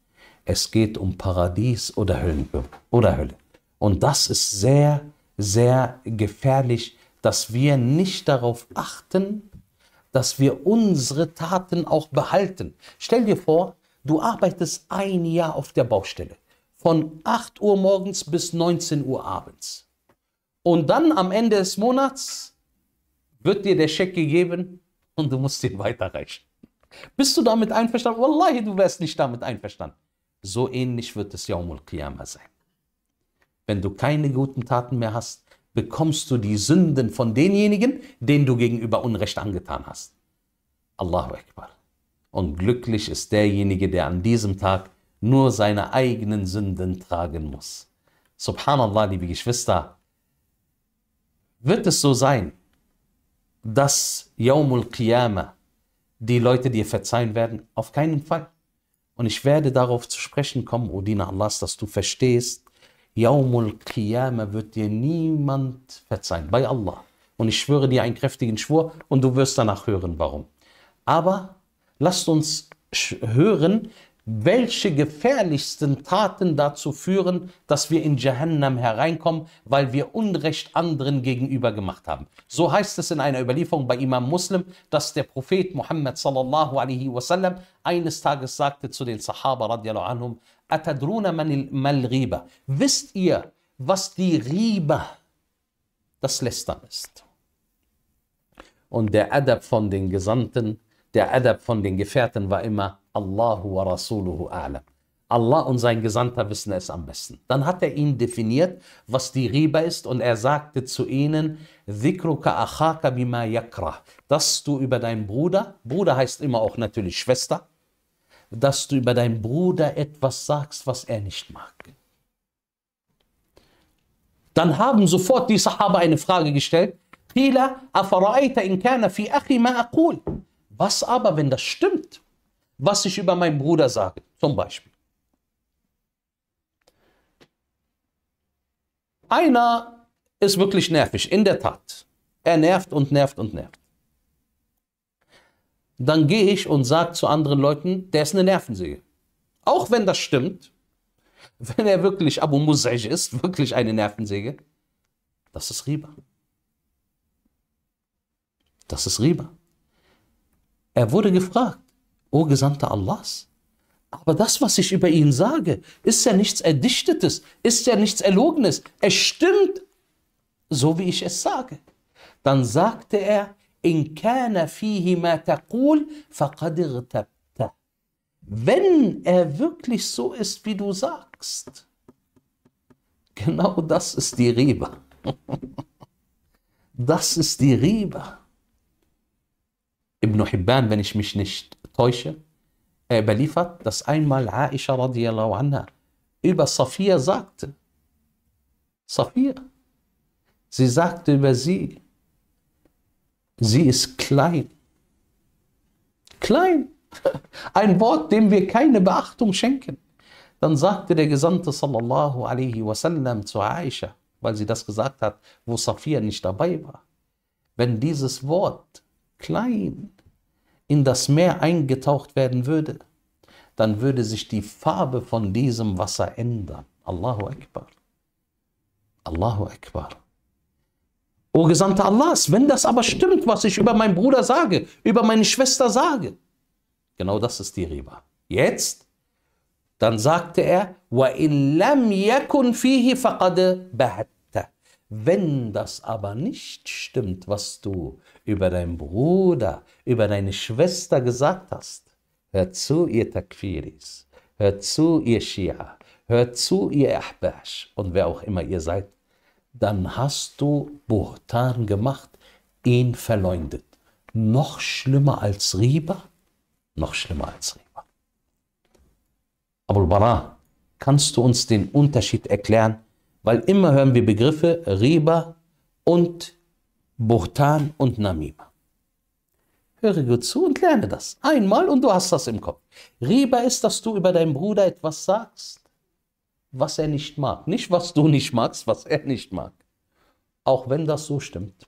Es geht um Paradies oder, Höllen, oder Hölle. Und das ist sehr, sehr gefährlich, dass wir nicht darauf achten, dass wir unsere Taten auch behalten. Stell dir vor, du arbeitest ein Jahr auf der Baustelle von 8 Uhr morgens bis 19 Uhr abends. Und dann am Ende des Monats wird dir der Scheck gegeben und du musst ihn weiterreichen. Bist du damit einverstanden? Wallahi, du wärst nicht damit einverstanden. So ähnlich wird es Yaumul Qiyamah sein. Wenn du keine guten Taten mehr hast, bekommst du die Sünden von denjenigen, denen du gegenüber Unrecht angetan hast. Allahu Akbar. Und glücklich ist derjenige, der an diesem Tag nur seine eigenen Sünden tragen muss. Subhanallah, liebe Geschwister, wird es so sein, dass Yawmul Qiyamah die Leute dir verzeihen werden? Auf keinen Fall. Und ich werde darauf zu sprechen kommen, O Diener Allahs, dass du verstehst, Yawmul Qiyamah wird dir niemand verzeihen, bei Allah. Und ich schwöre dir einen kräftigen Schwur und du wirst danach hören, warum. Aber lasst uns hören, welche gefährlichsten Taten dazu führen, dass wir in Jahannam hereinkommen, weil wir Unrecht anderen gegenüber gemacht haben. So heißt es in einer Überlieferung bei Imam Muslim, dass der Prophet Muhammad sallallahu alaihi wasallam eines Tages sagte zu den Sahaba radiallahu anhum, Atadruna mal riba. Wisst ihr, was die Riba, das Lästern ist? Und der Adab von den Gesandten, der Adab von den Gefährten war immer, Allahu wa Rasuluhu a'lam. Allah und sein Gesandter wissen es am besten. Dann hat er ihnen definiert, was die Riba ist und er sagte zu ihnen, Dhikruka achaka bima yakra, dass du über deinen Bruder, Bruder heißt immer auch natürlich Schwester, dass du über deinen Bruder etwas sagst, was er nicht mag. Dann haben sofort die Sahaba eine Frage gestellt. Was aber, wenn das stimmt? was ich über meinen Bruder sage, zum Beispiel. Einer ist wirklich nervig, in der Tat. Er nervt und nervt und nervt. Dann gehe ich und sage zu anderen Leuten, der ist eine Nervensäge. Auch wenn das stimmt, wenn er wirklich Abu Musaj ist, wirklich eine Nervensäge, das ist Riba. Das ist Riba. Er wurde gefragt. O Gesandter Allahs. Aber das, was ich über ihn sage, ist ja nichts Erdichtetes, ist ja nichts Erlogenes. Es stimmt, so wie ich es sage. Dann sagte er, in kana fihi ma taqul, faqad Wenn er wirklich so ist, wie du sagst. Genau das ist die Riba. Das ist die Riba. Ibn Hibban, wenn ich mich nicht Täusche, äh, überliefert, dass einmal Aisha radiallahu anha über Safia sagte. Safia. Sie sagte über sie, sie ist klein. Klein. Ein Wort, dem wir keine Beachtung schenken. Dann sagte der Gesandte sallallahu alaihi wasallam zu Aisha, weil sie das gesagt hat, wo Safia nicht dabei war. Wenn dieses Wort klein in das Meer eingetaucht werden würde, dann würde sich die Farbe von diesem Wasser ändern. Allahu Akbar. Allahu Akbar. O Gesandter Allahs, wenn das aber stimmt, was ich über meinen Bruder sage, über meine Schwester sage, genau das ist die Riba. Jetzt, dann sagte er, وَإِن لَمْ يَكُنْ فِيهِ فَقَدْ بَهَتْ wenn das aber nicht stimmt, was du über deinen Bruder, über deine Schwester gesagt hast, hört zu, ihr Takfiris, hört zu, ihr Shia, hört zu, ihr Ahbash und wer auch immer ihr seid, dann hast du Buhtan gemacht, ihn verleumdet. Noch schlimmer als Riba, noch schlimmer als Riba. Abul Bara, kannst du uns den Unterschied erklären weil immer hören wir Begriffe Riba und Buchtan und Namima. Höre gut zu und lerne das. Einmal und du hast das im Kopf. Riba ist, dass du über deinen Bruder etwas sagst, was er nicht mag. Nicht, was du nicht magst, was er nicht mag. Auch wenn das so stimmt.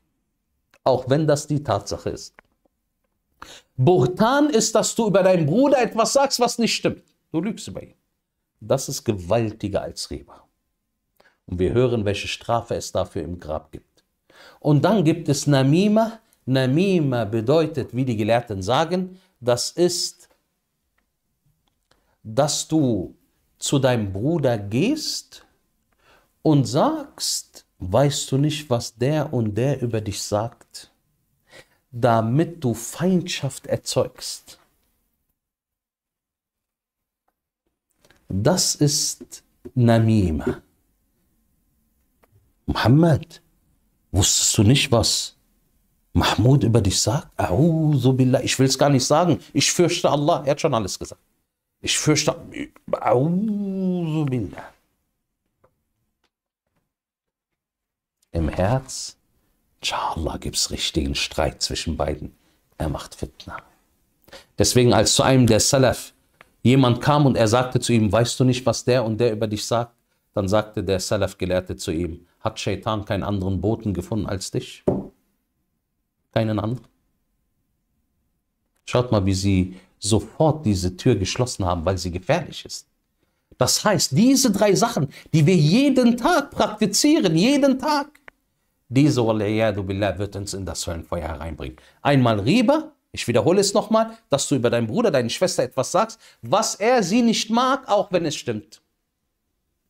Auch wenn das die Tatsache ist. Burtan ist, dass du über deinen Bruder etwas sagst, was nicht stimmt. Du lügst über ihn. Das ist gewaltiger als Riba. Und wir hören, welche Strafe es dafür im Grab gibt. Und dann gibt es Namima. Namima bedeutet, wie die Gelehrten sagen, das ist, dass du zu deinem Bruder gehst und sagst, weißt du nicht, was der und der über dich sagt, damit du Feindschaft erzeugst. Das ist Namima. Muhammad, wusstest du nicht, was Mahmud über dich sagt? Billah, ich will es gar nicht sagen. Ich fürchte Allah, er hat schon alles gesagt. Ich fürchte, Billah. Im Herz, inshallah, gibt es richtigen Streit zwischen beiden. Er macht Fitna. Deswegen, als zu einem der Salaf jemand kam und er sagte zu ihm, weißt du nicht, was der und der über dich sagt? Dann sagte der Salaf-Gelehrte zu ihm, hat Shaitan keinen anderen Boten gefunden als dich. Keinen anderen. Schaut mal, wie sie sofort diese Tür geschlossen haben, weil sie gefährlich ist. Das heißt, diese drei Sachen, die wir jeden Tag praktizieren, jeden Tag, diese billah wird uns in das Höllenfeuer hereinbringen. Einmal Riba, ich wiederhole es nochmal, dass du über deinen Bruder, deine Schwester etwas sagst, was er sie nicht mag, auch wenn es stimmt.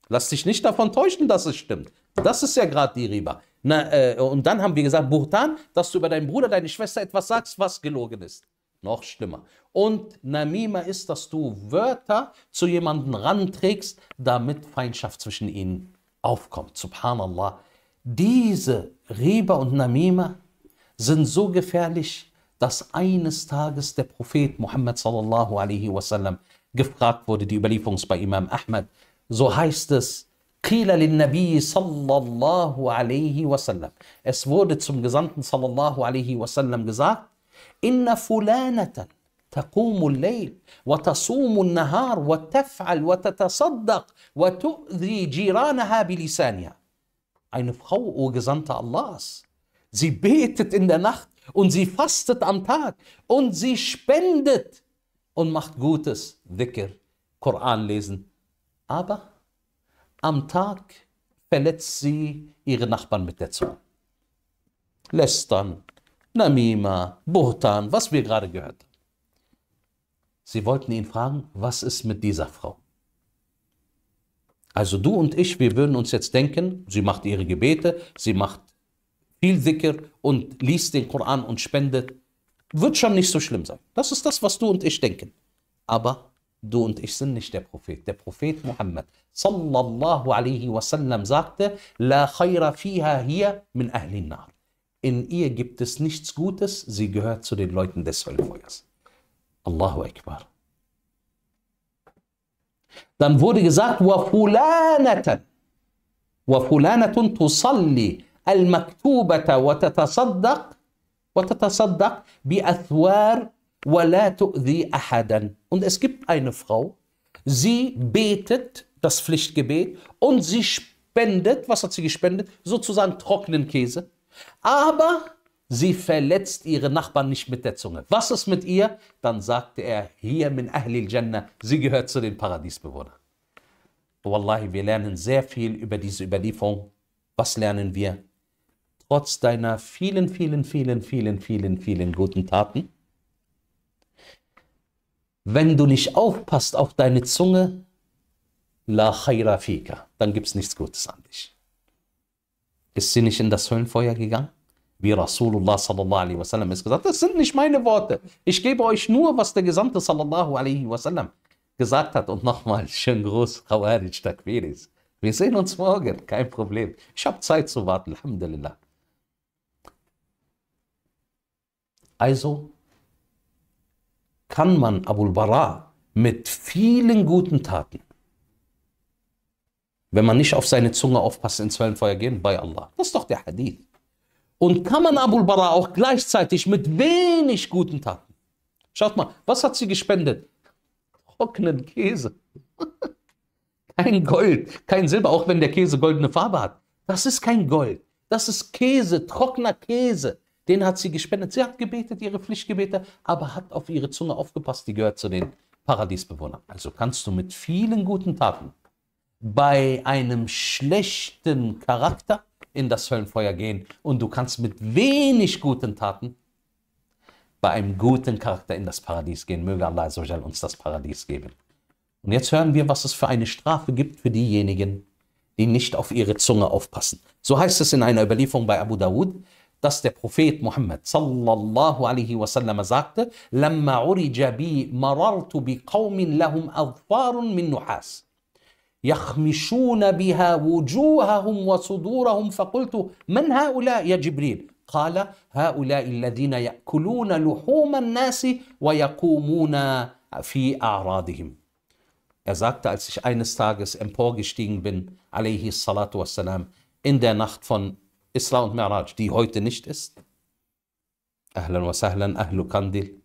Lass dich nicht davon täuschen, dass es stimmt. Das ist ja gerade die Riba. Na, äh, und dann haben wir gesagt, Burtan, dass du über deinen Bruder, deine Schwester etwas sagst, was gelogen ist. Noch schlimmer. Und Namima ist, dass du Wörter zu jemandem ranträgst, damit Feindschaft zwischen ihnen aufkommt. Subhanallah. Diese Riba und Namima sind so gefährlich, dass eines Tages der Prophet Muhammad sallallahu alaihi wasallam gefragt wurde, die Überlieferung bei Imam Ahmad. So heißt es, قيل للنبي صلى الله عليه وسلم Es wurde zum Gesandten صلى الله عليه وسلم gesagt, إن فلانة تقوم الليل وتصوم النهار وتفعل وتتصدق وتؤذي جيرانها بلسانها. Eine Frau, o Gesandter Allahs, sie betet in der Nacht und sie fastet am Tag und sie spendet und macht Gutes, Dhikr, Koran lesen. Aber am Tag verletzt sie ihre Nachbarn mit der Zunge. Lästern, Namima, Bhutan, was wir gerade gehört haben. Sie wollten ihn fragen, was ist mit dieser Frau? Also du und ich, wir würden uns jetzt denken, sie macht ihre Gebete, sie macht viel dicker und liest den Koran und spendet. Wird schon nicht so schlimm sein. Das ist das, was du und ich denken. Aber Du und ich sind nicht der Prophet. Der Prophet Muhammad sallallahu alaihi wasallam sagte, La khaira fiha hier min ahlin nar. In ihr gibt es nichts Gutes, sie gehört zu den Leuten des Höllenfeuers. Allahu Akbar. Dann wurde gesagt, wa wa fulanatan fulanatun tusalli al-maktubata wa tatasaddaq wa tatasaddaq bi athwar wa la tu'zi ahadan. Und es gibt eine Frau, sie betet das Pflichtgebet und sie spendet, was hat sie gespendet? Sozusagen trockenen Käse. Aber sie verletzt ihre Nachbarn nicht mit der Zunge. Was ist mit ihr? Dann sagte er, hier min ahlil Jannah, sie gehört zu den Paradiesbewohnern. Wallahi, wir lernen sehr viel über diese Überlieferung. Was lernen wir? Trotz deiner vielen, vielen, vielen, vielen, vielen, vielen guten Taten wenn du nicht aufpasst auf deine Zunge, la khaira fika, dann gibt es nichts Gutes an dich. Ist sie nicht in das Höllenfeuer gegangen? Wie Rasulullah sallallahu alaihi wasallam es gesagt hat, das sind nicht meine Worte. Ich gebe euch nur, was der Gesandte sallallahu alaihi wasallam gesagt hat. Und nochmal, schönen Gruß, Khawarij Takfiris. Wir sehen uns morgen, kein Problem. Ich habe Zeit zu warten, Alhamdulillah. Also, kann man Abul Bara mit vielen guten Taten, wenn man nicht auf seine Zunge aufpasst, ins Höllenfeuer gehen, bei Allah. Das ist doch der Hadith. Und kann man Abul Bara auch gleichzeitig mit wenig guten Taten. Schaut mal, was hat sie gespendet? Trockenen Käse. kein Gold, kein Silber, auch wenn der Käse goldene Farbe hat. Das ist kein Gold. Das ist Käse, trockener Käse. Den hat sie gespendet. Sie hat gebetet, ihre Pflichtgebete, aber hat auf ihre Zunge aufgepasst. Die gehört zu den Paradiesbewohnern. Also kannst du mit vielen guten Taten bei einem schlechten Charakter in das Höllenfeuer gehen und du kannst mit wenig guten Taten bei einem guten Charakter in das Paradies gehen. Möge Allah uns das Paradies geben. Und jetzt hören wir, was es für eine Strafe gibt für diejenigen, die nicht auf ihre Zunge aufpassen. So heißt es in einer Überlieferung bei Abu Dawud, dass der Prophet Muhammad sallallahu alaihi wasallam sagte, لما عرج بي مررت بقوم لهم أظفار من نحاس يخمشون بها وجوههم وصدورهم فقلت من هؤلاء يا جبريل قال هؤلاء الذين يأكلون لحوم الناس ويقومون في أعراضهم Er sagte, als ich eines Tages emporgestiegen bin, alaihi salatu wassalam, in der Nacht von Isra und Mi'raj, die heute nicht ist? Ahlan wa sahlan, ahlu Kandil.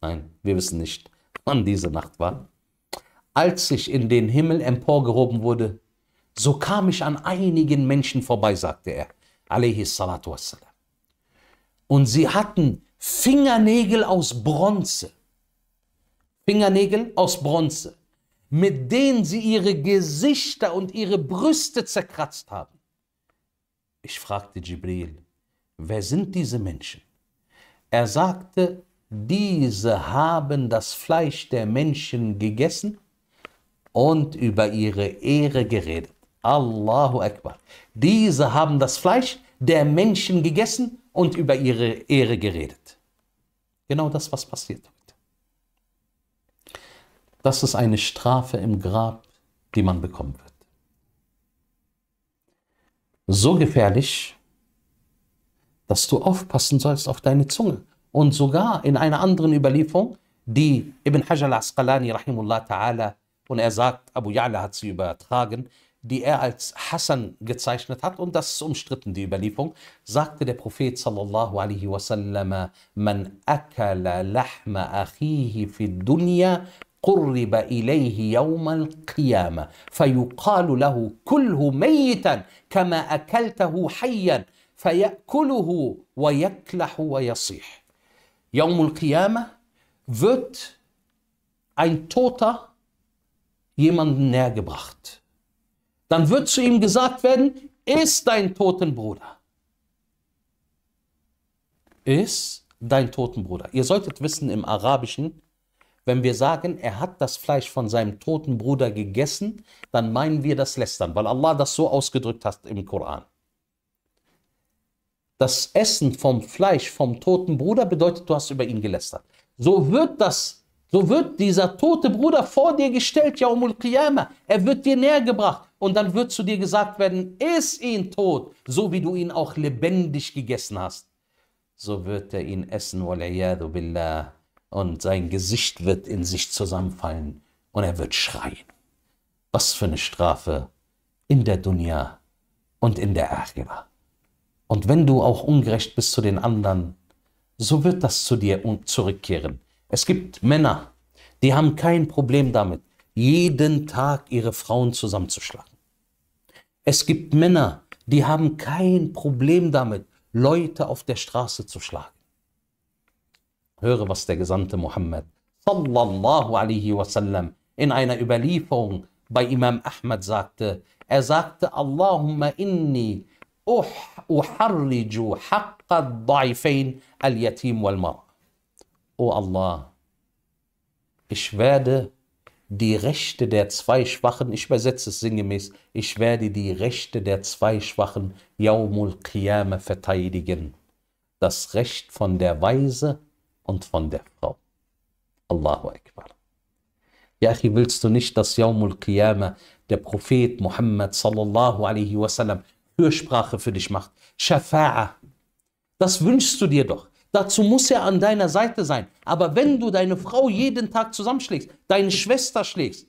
Nein, wir wissen nicht, wann diese Nacht war. Als ich in den Himmel emporgehoben wurde, so kam ich an einigen Menschen vorbei, sagte er, Und sie hatten Fingernägel aus Bronze. Fingernägel aus Bronze, mit denen sie ihre Gesichter und ihre Brüste zerkratzt haben. Ich fragte Jibril, wer sind diese Menschen? Er sagte, diese haben das Fleisch der Menschen gegessen und über ihre Ehre geredet. Allahu Akbar. Diese haben das Fleisch der Menschen gegessen und über ihre Ehre geredet. Genau das, was passiert heute. Das ist eine Strafe im Grab, die man bekommen wird so gefährlich, dass du aufpassen sollst auf deine Zunge. Und sogar in einer anderen Überlieferung, die Ibn Hajar al-Asqalani rahimullah ta'ala, und er sagt, Abu Ya'la hat sie übertragen, die er als Hassan gezeichnet hat, und das ist umstritten, die Überlieferung, sagte der Prophet sallallahu alaihi wasallam, man akala lahma akhihi fi dunya قرب اليه يوم القيامه فيقال له كله ميتا كما اكلته حيا فياكله ويكلح ويصيح يوم القيامه wird ein toter jemanden näher gebracht dann wird zu ihm gesagt werden iss dein toten bruder iss dein toten bruder ihr solltet wissen im arabischen wenn wir sagen, er hat das Fleisch von seinem toten Bruder gegessen, dann meinen wir das Lästern, weil Allah das so ausgedrückt hat im Koran. Das Essen vom Fleisch vom toten Bruder bedeutet, du hast über ihn gelästert. So wird das, so wird dieser tote Bruder vor dir gestellt, Yaumul Qiyamah. Er wird dir näher gebracht und dann wird zu dir gesagt werden, iss ihn tot, so wie du ihn auch lebendig gegessen hast. So wird er ihn essen, billah und sein Gesicht wird in sich zusammenfallen und er wird schreien. Was für eine Strafe in der Dunya und in der Akhira. Und wenn du auch ungerecht bist zu den anderen, so wird das zu dir zurückkehren. Es gibt Männer, die haben kein Problem damit, jeden Tag ihre Frauen zusammenzuschlagen. Es gibt Männer, die haben kein Problem damit, Leute auf der Straße zu schlagen. Höre, was der Gesandte Muhammad sallallahu alaihi wasallam in einer Überlieferung bei Imam Ahmad sagte. Er sagte, Allahumma inni uh-, uharriju haqqa al-da'ifain al-yatim wal-mar. O Allah, ich werde die Rechte der zwei Schwachen, ich übersetze es sinngemäß, ich werde die Rechte der zwei Schwachen Yaumul Qiyamah verteidigen. Das Recht von der Weise und von der Frau. Allahu Akbar. Ja, Achi, willst du nicht, dass Yawmul Qiyamah der Prophet Muhammad sallallahu alaihi wasallam Hörsprache für dich macht? Shafa'a. Das wünschst du dir doch. Dazu muss er an deiner Seite sein. Aber wenn du deine Frau jeden Tag zusammenschlägst, deine Schwester schlägst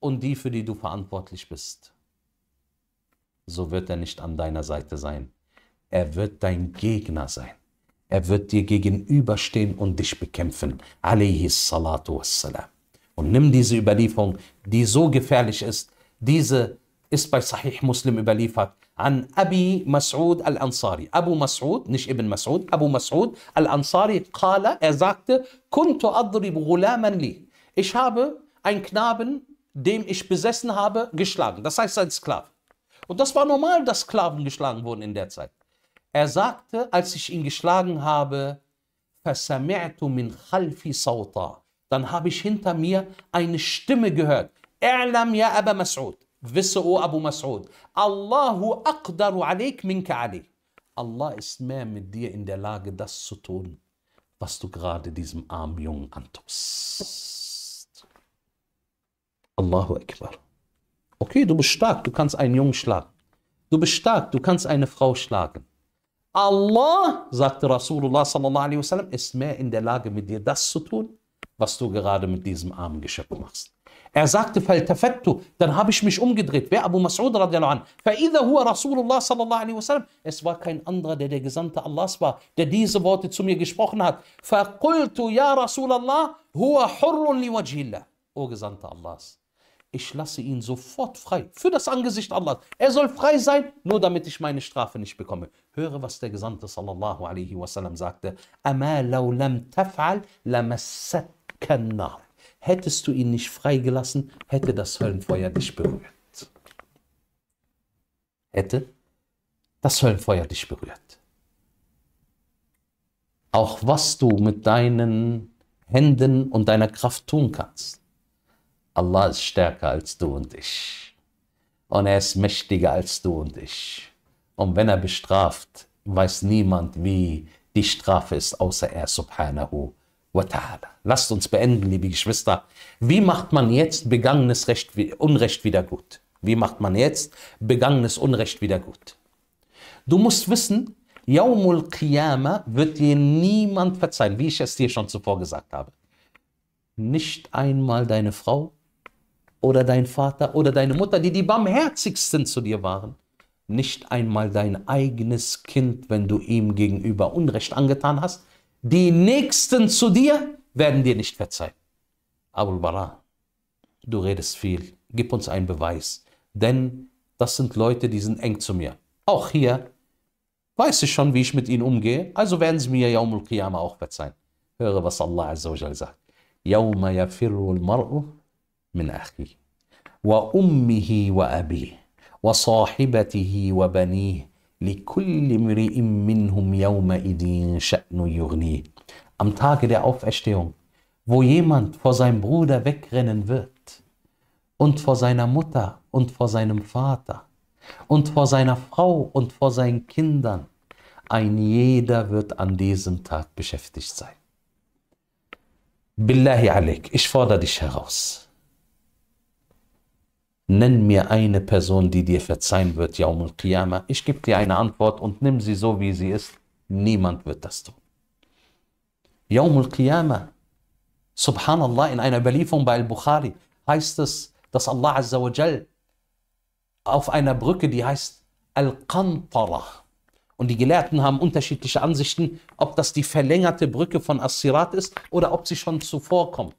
und die, für die du verantwortlich bist, so wird er nicht an deiner Seite sein. Er wird dein Gegner sein. Er wird dir gegenüberstehen und dich bekämpfen. Und nimm diese Überlieferung, die so gefährlich ist. Diese ist bei Sahih Muslim überliefert. An Abi Mas'ud al-Ansari. Abu Mas'ud, nicht Ibn Mas'ud, Abu Mas'ud al-Ansari, er sagte, Kuntu adribu ghulaman li. Ich habe einen Knaben, dem ich besessen habe, geschlagen. Das heißt ein Sklave. Und das war normal, dass Sklaven geschlagen wurden in der Zeit. Er sagte, als ich ihn geschlagen habe, min khalfi sawta. Dann habe ich hinter mir eine Stimme gehört. I'lam ya Aba Mas'ud. Wisse, o Abu Mas'ud. Allahu aqdaru alayk minka ali. Allah ist mehr mit dir in der Lage, das zu tun, was du gerade diesem armen Jungen antust. Allahu Akbar. Okay, du bist stark, du kannst einen Jungen schlagen. Du bist stark, du kannst eine Frau schlagen. Allah, sagte Rasulullah sallallahu alaihi wasallam, ist mehr in der Lage, mit dir das zu tun, was du gerade mit diesem armen Geschöpf machst. Er sagte, فَالْتَفَتْتُ Dann habe ich mich umgedreht. Wer? Abu Mas'ud radiallahu an. فَإِذَا هُوَ رَسُولُ اللَّهِ sallallahu alaihi wasallam. Es war kein anderer, der der Gesandte Allahs war, der diese Worte zu mir gesprochen hat. فَقُلْتُ يَا رَسُولَ اللَّهِ هُوَ حُرٌّ لِوَجْهِ اللَّهِ O Gesandte Allahs. ich lasse ihn sofort frei für das Angesicht Allahs. Er soll frei sein, nur damit ich meine Strafe nicht bekomme. Höre, was der Gesandte sallallahu alaihi wasallam sagte. Ama law lam taf'al lamassakannar. Hättest du ihn nicht freigelassen, hätte das Höllenfeuer dich berührt. Hätte das Höllenfeuer dich berührt. Auch was du mit deinen Händen und deiner Kraft tun kannst Allah ist stärker als du und ich. Und er ist mächtiger als du und ich. Und wenn er bestraft, weiß niemand, wie die Strafe ist, außer er subhanahu wa ta'ala. Lasst uns beenden, liebe Geschwister. Wie macht man jetzt begangenes Recht, Unrecht wieder gut? Wie macht man jetzt begangenes Unrecht wieder gut? Du musst wissen, Yaumul Qiyamah wird dir niemand verzeihen, wie ich es dir schon zuvor gesagt habe. Nicht einmal deine Frau, oder dein Vater oder deine Mutter, die die barmherzigsten zu dir waren, nicht einmal dein eigenes Kind, wenn du ihm gegenüber Unrecht angetan hast, die Nächsten zu dir werden dir nicht verzeihen. Abul Bara, du redest viel, gib uns einen Beweis, denn das sind Leute, die sind eng zu mir. Auch hier weiß ich schon, wie ich mit ihnen umgehe, also werden sie mir Yaumul Qiyamah auch verzeihen. Höre, was Allah Azza wa Jal sagt. يوم يفر المرء من اخيه وامه وابيه وصاحبته وبنيه لكل امرئ منهم يومئذ شأن يغنيه. Am Tage der Auferstehung, wo jemand vor seinem Bruder wegrennen wird und vor seiner Mutter und vor seinem Vater und vor seiner Frau und vor seinen Kindern, ein jeder wird an diesem Tag beschäftigt sein. Billahi Alek, ich fordere dich heraus. Nenn mir eine Person, die dir verzeihen wird, Yaumul qiyamah Ich gebe dir eine Antwort und nimm sie so, wie sie ist. Niemand wird das tun. Yaumul qiyamah Subhanallah, in einer Überlieferung bei Al-Bukhari heißt es, dass Allah Azza wa Jal auf einer Brücke, die heißt Al-Qantara. Und die Gelehrten haben unterschiedliche Ansichten, ob das die verlängerte Brücke von As-Sirat ist oder ob sie schon zuvor kommt.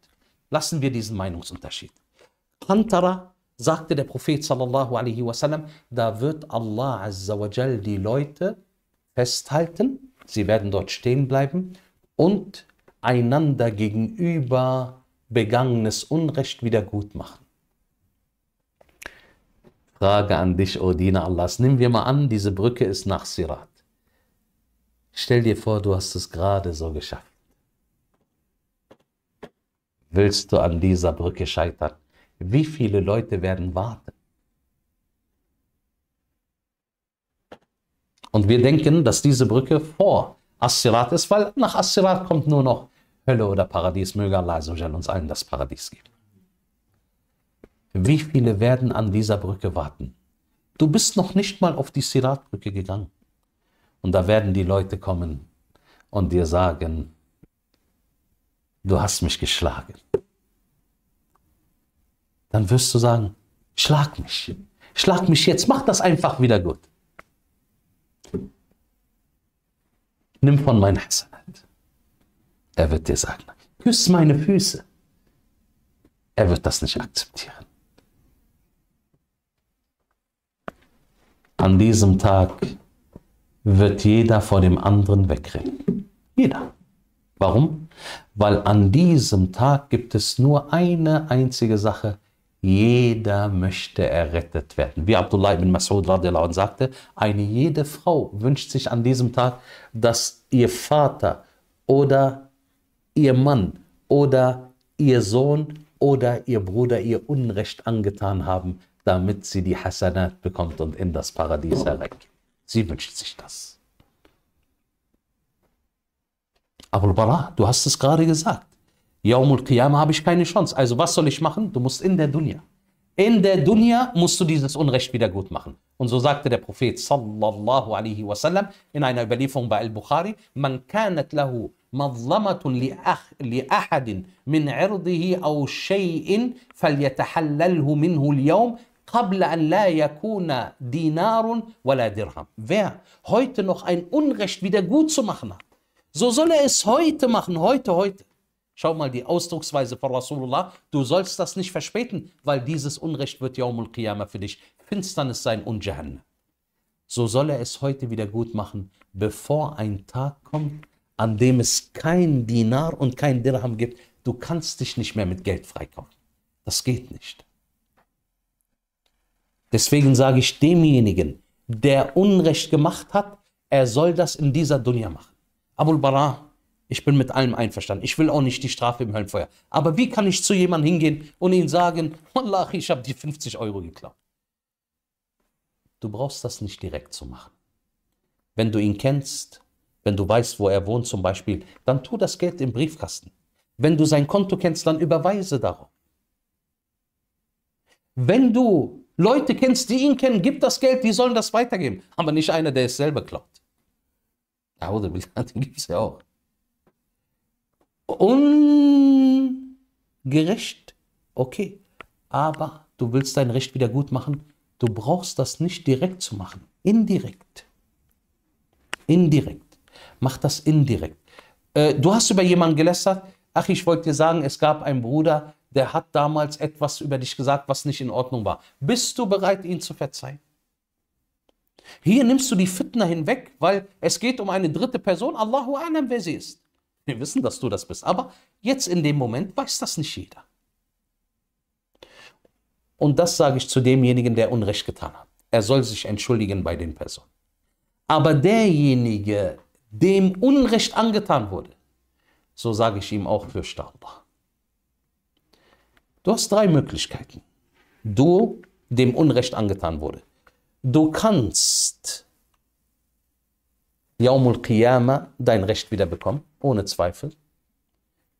Lassen wir diesen Meinungsunterschied. Qantara sagte der Prophet sallallahu alaihi wasallam, da wird Allah azzawajal die Leute festhalten, sie werden dort stehen bleiben und einander gegenüber begangenes Unrecht wieder gut machen. Frage an dich, O Diener Allahs. Nehmen wir mal an, diese Brücke ist nach Sirat. Stell dir vor, du hast es gerade so geschafft. Willst du an dieser Brücke scheitern? Wie viele Leute werden warten? Und wir denken, dass diese Brücke vor Assirat ist, weil nach Assirat kommt nur noch Hölle oder Paradies. Möge Allah uns allen das Paradies geben. Wie viele werden an dieser Brücke warten? Du bist noch nicht mal auf die Sirat-Brücke gegangen. Und da werden die Leute kommen und dir sagen, du hast mich geschlagen dann wirst du sagen, schlag mich. Schlag mich jetzt, mach das einfach wieder gut. Nimm von meinen Hasanat. Er wird dir sagen, küss meine Füße. Er wird das nicht akzeptieren. An diesem Tag wird jeder vor dem anderen wegrennen. Jeder. Warum? Weil an diesem Tag gibt es nur eine einzige Sache, jeder möchte errettet werden. Wie Abdullah ibn Mas'ud radiallahu sagte, eine jede Frau wünscht sich an diesem Tag, dass ihr Vater oder ihr Mann oder ihr Sohn oder ihr Bruder ihr Unrecht angetan haben, damit sie die Hasanat bekommt und in das Paradies erreicht. Sie wünscht sich das. Abul Bara, du hast es gerade gesagt. Yaumul Qiyamah habe ich keine Chance. Also was soll ich machen? Du musst in der Dunya. In der Dunya musst du dieses Unrecht wieder gut machen. Und so sagte der Prophet sallallahu alaihi wasallam in einer Überlieferung bei Al-Bukhari, man kanat lahu mazlamatun li, مظلمة لأحد من عرضه أو شيء فليتحلله منه اليوم قبل أن لا يكون dinarun wala dirham. Wer heute noch ein Unrecht wieder gut zu machen hat, so soll er es heute machen, heute, heute. Schau mal die Ausdrucksweise von Rasulullah. Du sollst das nicht verspäten, weil dieses Unrecht wird Yaumul Qiyamah für dich. Finsternis sein und Jahannam. So soll er es heute wieder gut machen, bevor ein Tag kommt, an dem es kein Dinar und kein Dirham gibt. Du kannst dich nicht mehr mit Geld freikaufen. Das geht nicht. Deswegen sage ich demjenigen, der Unrecht gemacht hat, er soll das in dieser Dunja machen. Abul Bara ich bin mit allem einverstanden. Ich will auch nicht die Strafe im Höllenfeuer. Aber wie kann ich zu jemandem hingehen und ihm sagen, Wallach, ich habe die 50 Euro geklaut? Du brauchst das nicht direkt zu machen. Wenn du ihn kennst, wenn du weißt, wo er wohnt zum Beispiel, dann tu das Geld im Briefkasten. Wenn du sein Konto kennst, dann überweise darauf. Wenn du Leute kennst, die ihn kennen, gib das Geld, die sollen das weitergeben. Aber nicht einer, der es selber klaut. Ja, oder? Den gibt es ja auch ungerecht, okay. Aber du willst dein Recht wieder gut machen. Du brauchst das nicht direkt zu machen. Indirekt. Indirekt. Mach das indirekt. Äh, du hast über jemanden gelästert. Ach, ich wollte dir sagen, es gab einen Bruder, der hat damals etwas über dich gesagt, was nicht in Ordnung war. Bist du bereit, ihn zu verzeihen? Hier nimmst du die Fitner hinweg, weil es geht um eine dritte Person. Allahu Anam, wer sie ist. Wir wissen, dass du das bist. Aber jetzt in dem Moment weiß das nicht jeder. Und das sage ich zu demjenigen, der Unrecht getan hat. Er soll sich entschuldigen bei den Personen. Aber derjenige, dem Unrecht angetan wurde, so sage ich ihm auch, fürchte Allah. Du hast drei Möglichkeiten. Du, dem Unrecht angetan wurde. Du kannst Yaumul Qiyamah dein Recht wiederbekommen, ohne Zweifel,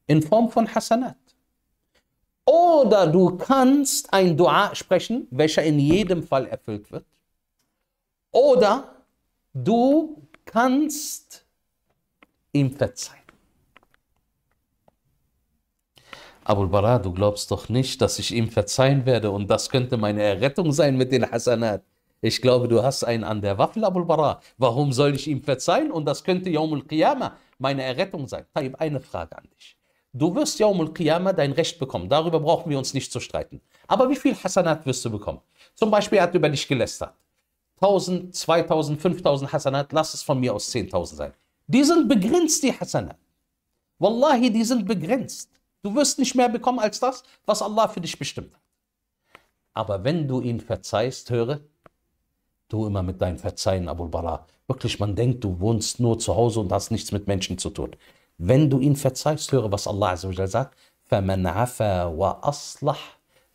in Form von Hasanat. Oder du kannst ein Dua sprechen, welcher in jedem Fall erfüllt wird. Oder du kannst ihm verzeihen. Abul Bara, du glaubst doch nicht, dass ich ihm verzeihen werde und das könnte meine Errettung sein mit den Hasanat. Ich glaube, du hast einen an der Waffel, Abul Bara. Warum soll ich ihm verzeihen? Und das könnte Yaumul qiyamah meine Errettung sein. Taib, eine Frage an dich. Du wirst Yaumul qiyamah dein Recht bekommen. Darüber brauchen wir uns nicht zu streiten. Aber wie viel Hasanat wirst du bekommen? Zum Beispiel, er hat über dich gelästert. 1000, 2000, 5000 Hasanat, lass es von mir aus 10.000 sein. Die sind begrenzt, die Hasanat. Wallahi, die sind begrenzt. Du wirst nicht mehr bekommen als das, was Allah für dich bestimmt hat. Aber wenn du ihn verzeihst, höre, Du immer mit deinem Verzeihen, Abu Bara. Wirklich, man denkt, du wohnst nur zu Hause und hast nichts mit Menschen zu tun. Wenn du ihn verzeihst, höre, was Allah Azzawajal sagt. فَمَنْ عَفَى وَأَصْلَحْ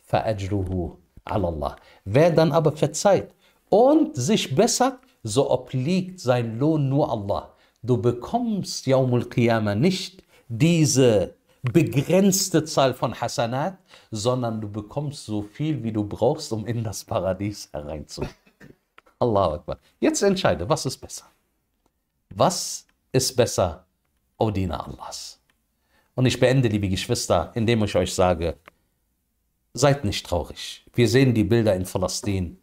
فَأَجْرُهُ عَلَى اللَّهِ Wer dann aber verzeiht und sich bessert, so obliegt sein Lohn nur Allah. Du bekommst Yaumul Qiyamah nicht diese begrenzte Zahl von Hasanat, sondern du bekommst so viel, wie du brauchst, um in das Paradies hereinzukommen. Allahu Akbar. Jetzt entscheide, was ist besser? Was ist besser, O Diener Allahs? Und ich beende, liebe Geschwister, indem ich euch sage, seid nicht traurig. Wir sehen die Bilder in Palästin,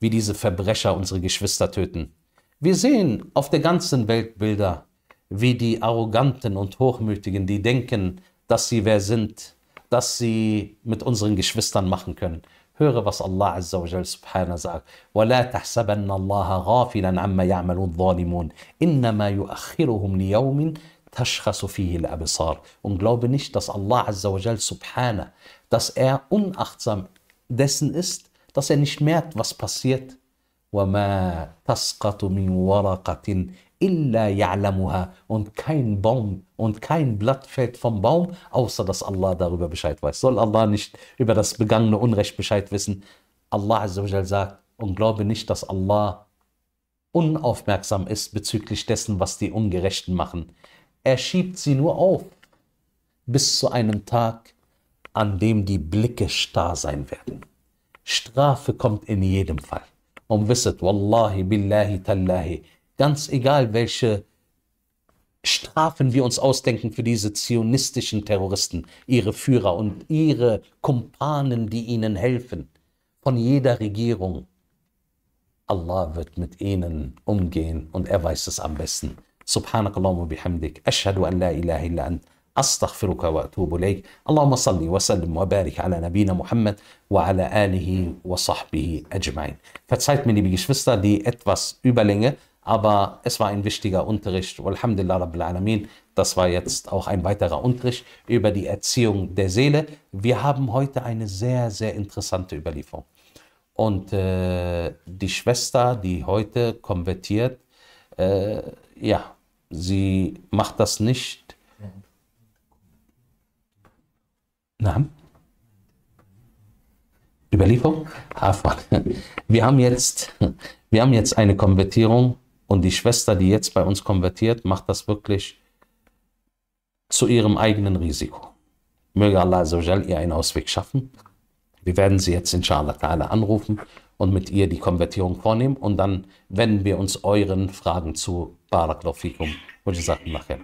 wie diese Verbrecher unsere Geschwister töten. Wir sehen auf der ganzen Welt Bilder, wie die Arroganten und Hochmütigen, die denken, dass sie wer sind, dass sie mit unseren Geschwistern machen können. Höre, was Allah Azza wa subhanahu sagt. وَلَا تَحْسَبَنَّ اللَّهَ غَافِلًا عَمَّا يَعْمَلُ الظَّالِمُونَ إِنَّمَا يُؤَخِّرُهُم لِيَوْمٍ تَشْخَصُ فِيهِ الْأَبِصَارِ Und glaube nicht, dass Allah Azza wa subhanahu, dass er unachtsam dessen ist, dass er nicht merkt, was passiert. وَمَا تَسْقَطُ مِنْ وَرَقَةٍ illa ya'lamuha. Und kein Baum und kein Blatt fällt vom Baum, außer dass Allah darüber Bescheid weiß. Soll Allah nicht über das begangene Unrecht Bescheid wissen? Allah Azzawajal sagt, und glaube nicht, dass Allah unaufmerksam ist bezüglich dessen, was die Ungerechten machen. Er schiebt sie nur auf bis zu einem Tag, an dem die Blicke starr sein werden. Strafe kommt in jedem Fall. Und wisset, Wallahi, Billahi, Tallahi, ganz egal, welche Strafen wir uns ausdenken für diese zionistischen Terroristen, ihre Führer und ihre Kumpanen, die ihnen helfen, von jeder Regierung. Allah wird mit ihnen umgehen und er weiß es am besten. سبحانك اللهم وبحمدك أشهد أن لا إله إلا أنت أستغفرك وأتوب إليك اللهم صل وسلم وبارك على نبينا محمد وعلى آله وصحبه أجمعين Verzeiht mir, liebe Geschwister, die etwas Überlänge, aber es war ein wichtiger Unterricht. Alhamdulillah Rabbil Alamin, das war jetzt auch ein weiterer Unterricht über die Erziehung der Seele. Wir haben heute eine sehr, sehr interessante Überlieferung. Und äh, die Schwester, die heute konvertiert, äh, ja, sie macht das nicht. Na? Überlieferung? Wir haben jetzt, wir haben jetzt eine Konvertierung und die Schwester, die jetzt bei uns konvertiert, macht das wirklich zu ihrem eigenen Risiko. Möge Allah ihr einen Ausweg schaffen. Wir werden sie jetzt inshallah ta'ala anrufen und mit ihr die Konvertierung vornehmen. Und dann wenden wir uns euren Fragen zu. Barakallahu fikum. Und ich sage nachher.